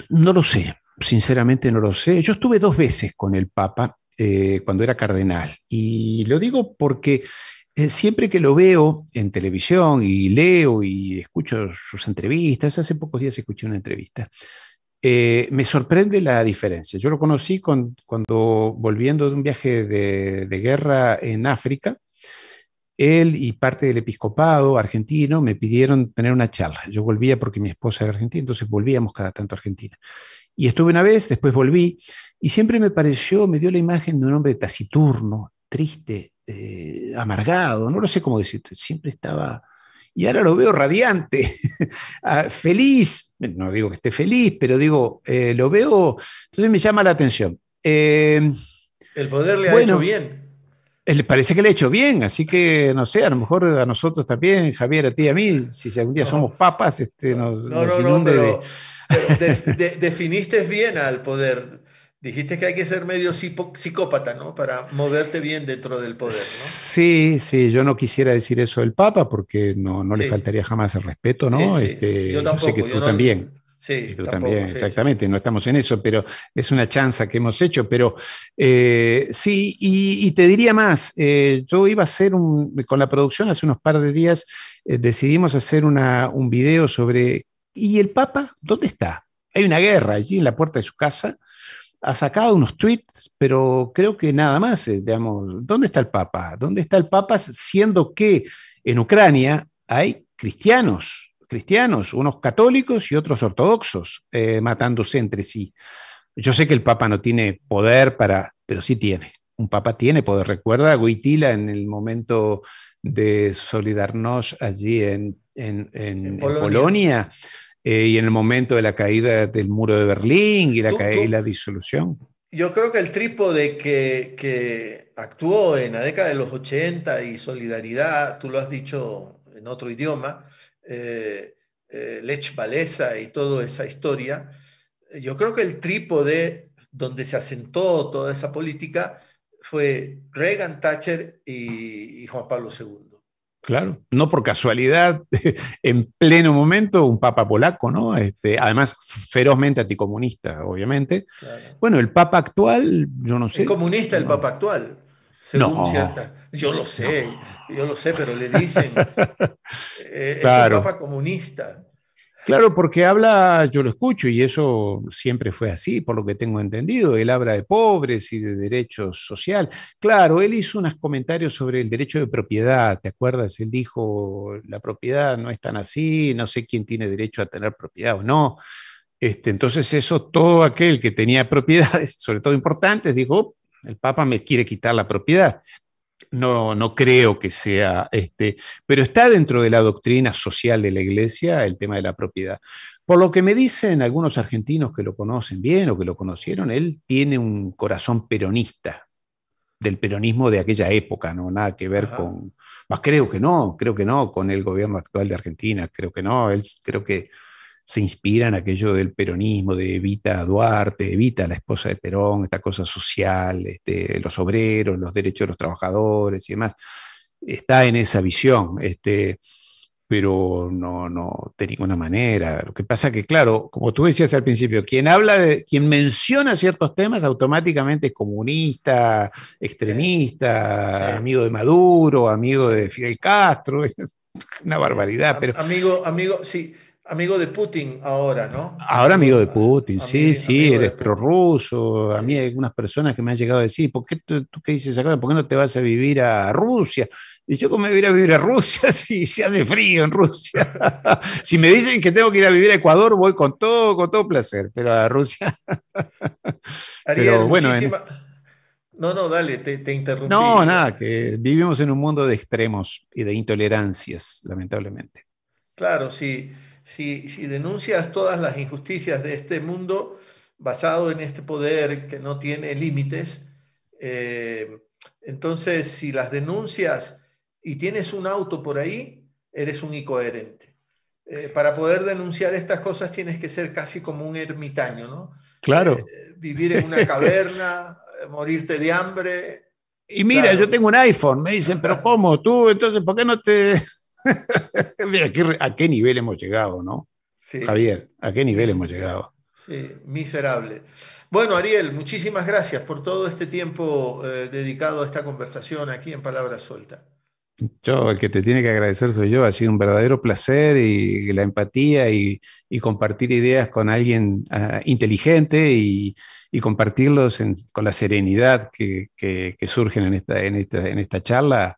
no lo sé, sinceramente no lo sé. Yo estuve dos veces con el Papa eh, cuando era cardenal y lo digo porque eh, siempre que lo veo en televisión y leo y escucho sus entrevistas, hace pocos días escuché una entrevista, eh, me sorprende la diferencia. Yo lo conocí cuando volviendo de un viaje de guerra en África, él y parte del episcopado argentino me pidieron tener una charla. Yo volvía porque mi esposa era argentina, entonces volvíamos cada tanto a Argentina. Y estuve una vez, después volví, y siempre me pareció, me dio la imagen de un hombre taciturno, triste, eh, amargado, no lo sé cómo decir, siempre estaba... Y ahora lo veo radiante, ah, feliz, no digo que esté feliz, pero digo, eh, lo veo, entonces me llama la atención. Eh, El poder le ha hecho bien. Eh, parece que le he hecho bien, así que no sé, a lo mejor a nosotros también, Javier, a ti, y a mí, si algún día somos papas, este, nos, no, no, no, pero, definiste bien al poder. Dijiste que hay que ser medio psicópata, ¿no? Para moverte bien dentro del poder, Sí, sí, yo no quisiera decir eso del Papa porque no, no le faltaría jamás el respeto, ¿no? Este, yo tampoco. yo también. Sí, también, exactamente, no estamos en eso, pero es una chanza que hemos hecho. Pero eh, sí, y, te diría más, eh, yo iba a hacer un, con la producción hace unos par de días, eh, decidimos hacer un video sobre, ¿y el Papa dónde está? Hay una guerra allí en la puerta de su casa, ha sacado unos tweets, pero creo que nada más, digamos, ¿dónde está el Papa? ¿Dónde está el Papa siendo que en Ucrania hay cristianos? cristianos, unos católicos y otros ortodoxos, eh, matándose entre sí. Yo sé que el Papa no tiene poder para, pero sí tiene. Un Papa tiene poder. Recuerda a en el momento de Solidarnos allí en, Polonia, eh, y en el momento de la caída del muro de Berlín y la, caída Y la disolución. Yo creo que el tripo que, que actuó en la década de los 80 y Solidaridad, tú lo has dicho en otro idioma, eh, eh, Lech Walesa y toda esa historia, yo creo que el trípode donde se asentó toda esa política fue Reagan, Thatcher y, Juan Pablo II. Claro, no por casualidad, en pleno momento, un papa polaco, ¿no? Este, además, ferozmente anticomunista, obviamente. Bueno, el papa actual, yo no sé. Es comunista el papa actual no. cierta, yo lo sé, yo lo sé, pero le dicen, eh, claro. es un papa comunista. Claro, porque habla, yo lo escucho, y eso siempre fue así, por lo que tengo entendido. Él habla de pobres y de derechos social. Claro, él hizo unos comentarios sobre el derecho de propiedad, ¿te acuerdas? Él dijo, la propiedad no es tan así, no sé quién tiene derecho a tener propiedad o no. Este, entonces eso, todo aquel que tenía propiedades, sobre todo importantes, dijo, el Papa me quiere quitar la propiedad. No, no creo que sea este, pero está dentro de la doctrina social de la Iglesia el tema de la propiedad. Por lo que me dicen algunos argentinos que lo conocen bien o que lo conocieron, él tiene un corazón peronista, del peronismo de aquella época, ¿no? Nada que ver con. Más ah, creo que no, creo que no, con el gobierno actual de Argentina, creo que no, él creo que se inspira en aquello del peronismo, de Evita Duarte, Evita, la esposa de Perón, esta cosa social, este, los obreros, los derechos de los trabajadores y demás. Está en esa visión, este, pero no, no de ninguna manera. Lo que pasa que, claro, como tú decías al principio, quien habla de, quien menciona ciertos temas automáticamente es comunista, extremista, amigo de Maduro, amigo de Fidel Castro, es una barbaridad. Pero... Amigo, amigo, sí amigo de Putin ahora, ¿no? Ahora amigo de Putin, sí, sí, eres prorruso. A mí hay algunas personas que me han llegado a decir, ¿por qué tú, qué dices acá? ¿Por qué no te vas a vivir a Rusia? Y yo, ¿cómo me voy a ir a vivir a Rusia si se hace frío en Rusia? si me dicen que tengo que ir a vivir a Ecuador, voy con todo, con todo placer, pero a Rusia. Ariel, No, no, dale, te, te interrumpí. No, nada, que vivimos en un mundo de extremos y de intolerancias, lamentablemente. Claro, sí si, denuncias todas las injusticias de este mundo basado en este poder que no tiene límites, eh, entonces si las denuncias y tienes un auto por ahí, eres un incoherente. Eh, para poder denunciar estas cosas tienes que ser casi como un ermitaño, ¿no? Claro. Eh, vivir en una caverna, morirte de hambre. Y mira, yo tengo un iPhone, me dicen, pero ¿cómo? Tú, entonces, ¿por qué no te... Mira, a qué nivel hemos llegado, ¿no? Javier, ¿a qué nivel hemos llegado? Sí, miserable. Bueno, Ariel, muchísimas gracias por todo este tiempo eh, dedicado a esta conversación aquí en Palabra Suelta. Yo, el que te tiene que agradecer soy yo. Ha sido un verdadero placer y, la empatía y, y, compartir ideas con alguien ah, inteligente y, y compartirlos con la serenidad que, que, que surgen en esta, en, esta, en esta charla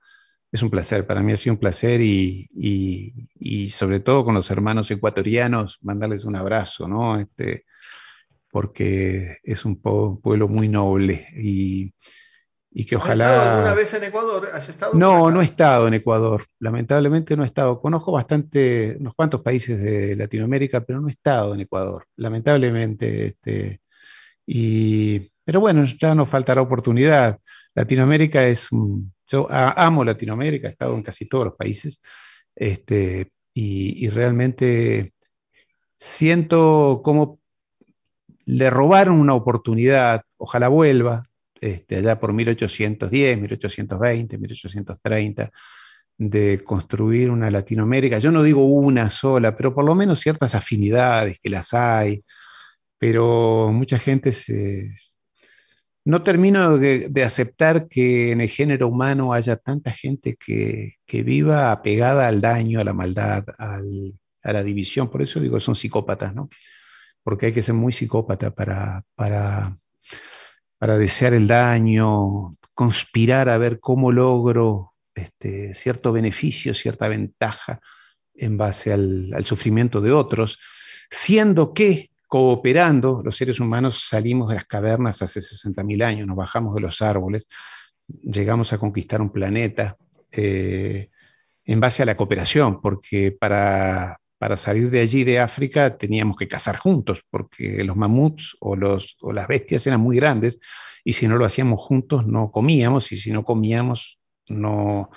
es un placer, para mí ha sido un placer y, sobre todo con los hermanos ecuatorianos, mandarles un abrazo, ¿no? Este, porque es un pueblo muy noble y, que ojalá... ¿Has estado alguna vez en Ecuador? ¿Has estado no, no he estado en Ecuador, lamentablemente no he estado. Conozco bastante, unos cuantos países de Latinoamérica, pero no he estado en Ecuador, lamentablemente. Este, y, pero bueno, ya nos faltará oportunidad. Latinoamérica es un yo amo Latinoamérica, he estado en casi todos los países este, y, y realmente siento como le robaron una oportunidad, ojalá vuelva, este, allá por 1810, 1820, 1830, de construir una Latinoamérica. Yo no digo una sola, pero por lo menos ciertas afinidades que las hay, pero mucha gente se, no termino de, aceptar que en el género humano haya tanta gente que, viva apegada al daño, a la maldad, a la división. Por eso digo, son psicópatas, ¿no? Porque hay que ser muy psicópata para, para, para desear el daño, conspirar a ver cómo logro este, cierto beneficio, cierta ventaja en base al, al sufrimiento de otros, siendo que cooperando, los seres humanos salimos de las cavernas hace 60.000 años, nos bajamos de los árboles, llegamos a conquistar un planeta eh, en base a la cooperación, porque para, salir de allí, de África, teníamos que cazar juntos, porque los mamuts o, los, las bestias eran muy grandes, y si no lo hacíamos juntos, no comíamos, y si no comíamos, no,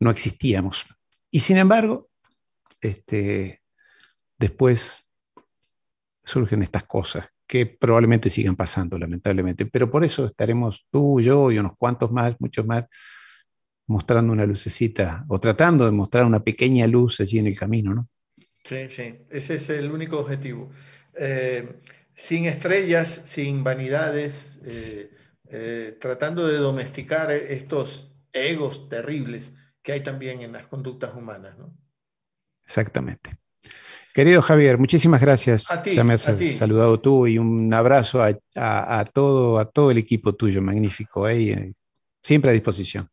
existíamos. Y sin embargo, este, después surgen estas cosas que probablemente sigan pasando, lamentablemente. Pero por eso estaremos tú, yo y unos cuantos más, muchos más, mostrando una lucecita o tratando de mostrar una pequeña luz allí en el camino, ¿no? Sí, sí, ese es el único objetivo. Eh, sin estrellas, sin vanidades, eh, eh, tratando de domesticar estos egos terribles que hay también en las conductas humanas, ¿no? Exactamente. Querido Javier, muchísimas gracias. A ti, ya me has saludado tú y un abrazo a, todo, a todo el equipo tuyo, magnífico. Eh, ¿eh? Siempre a disposición.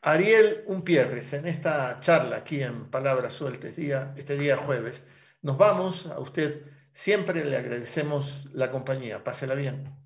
Ariel Umpierres, en esta charla aquí en Palabras Sueltas, día, este día jueves, nos vamos. A usted siempre le agradecemos la compañía. Pásela bien.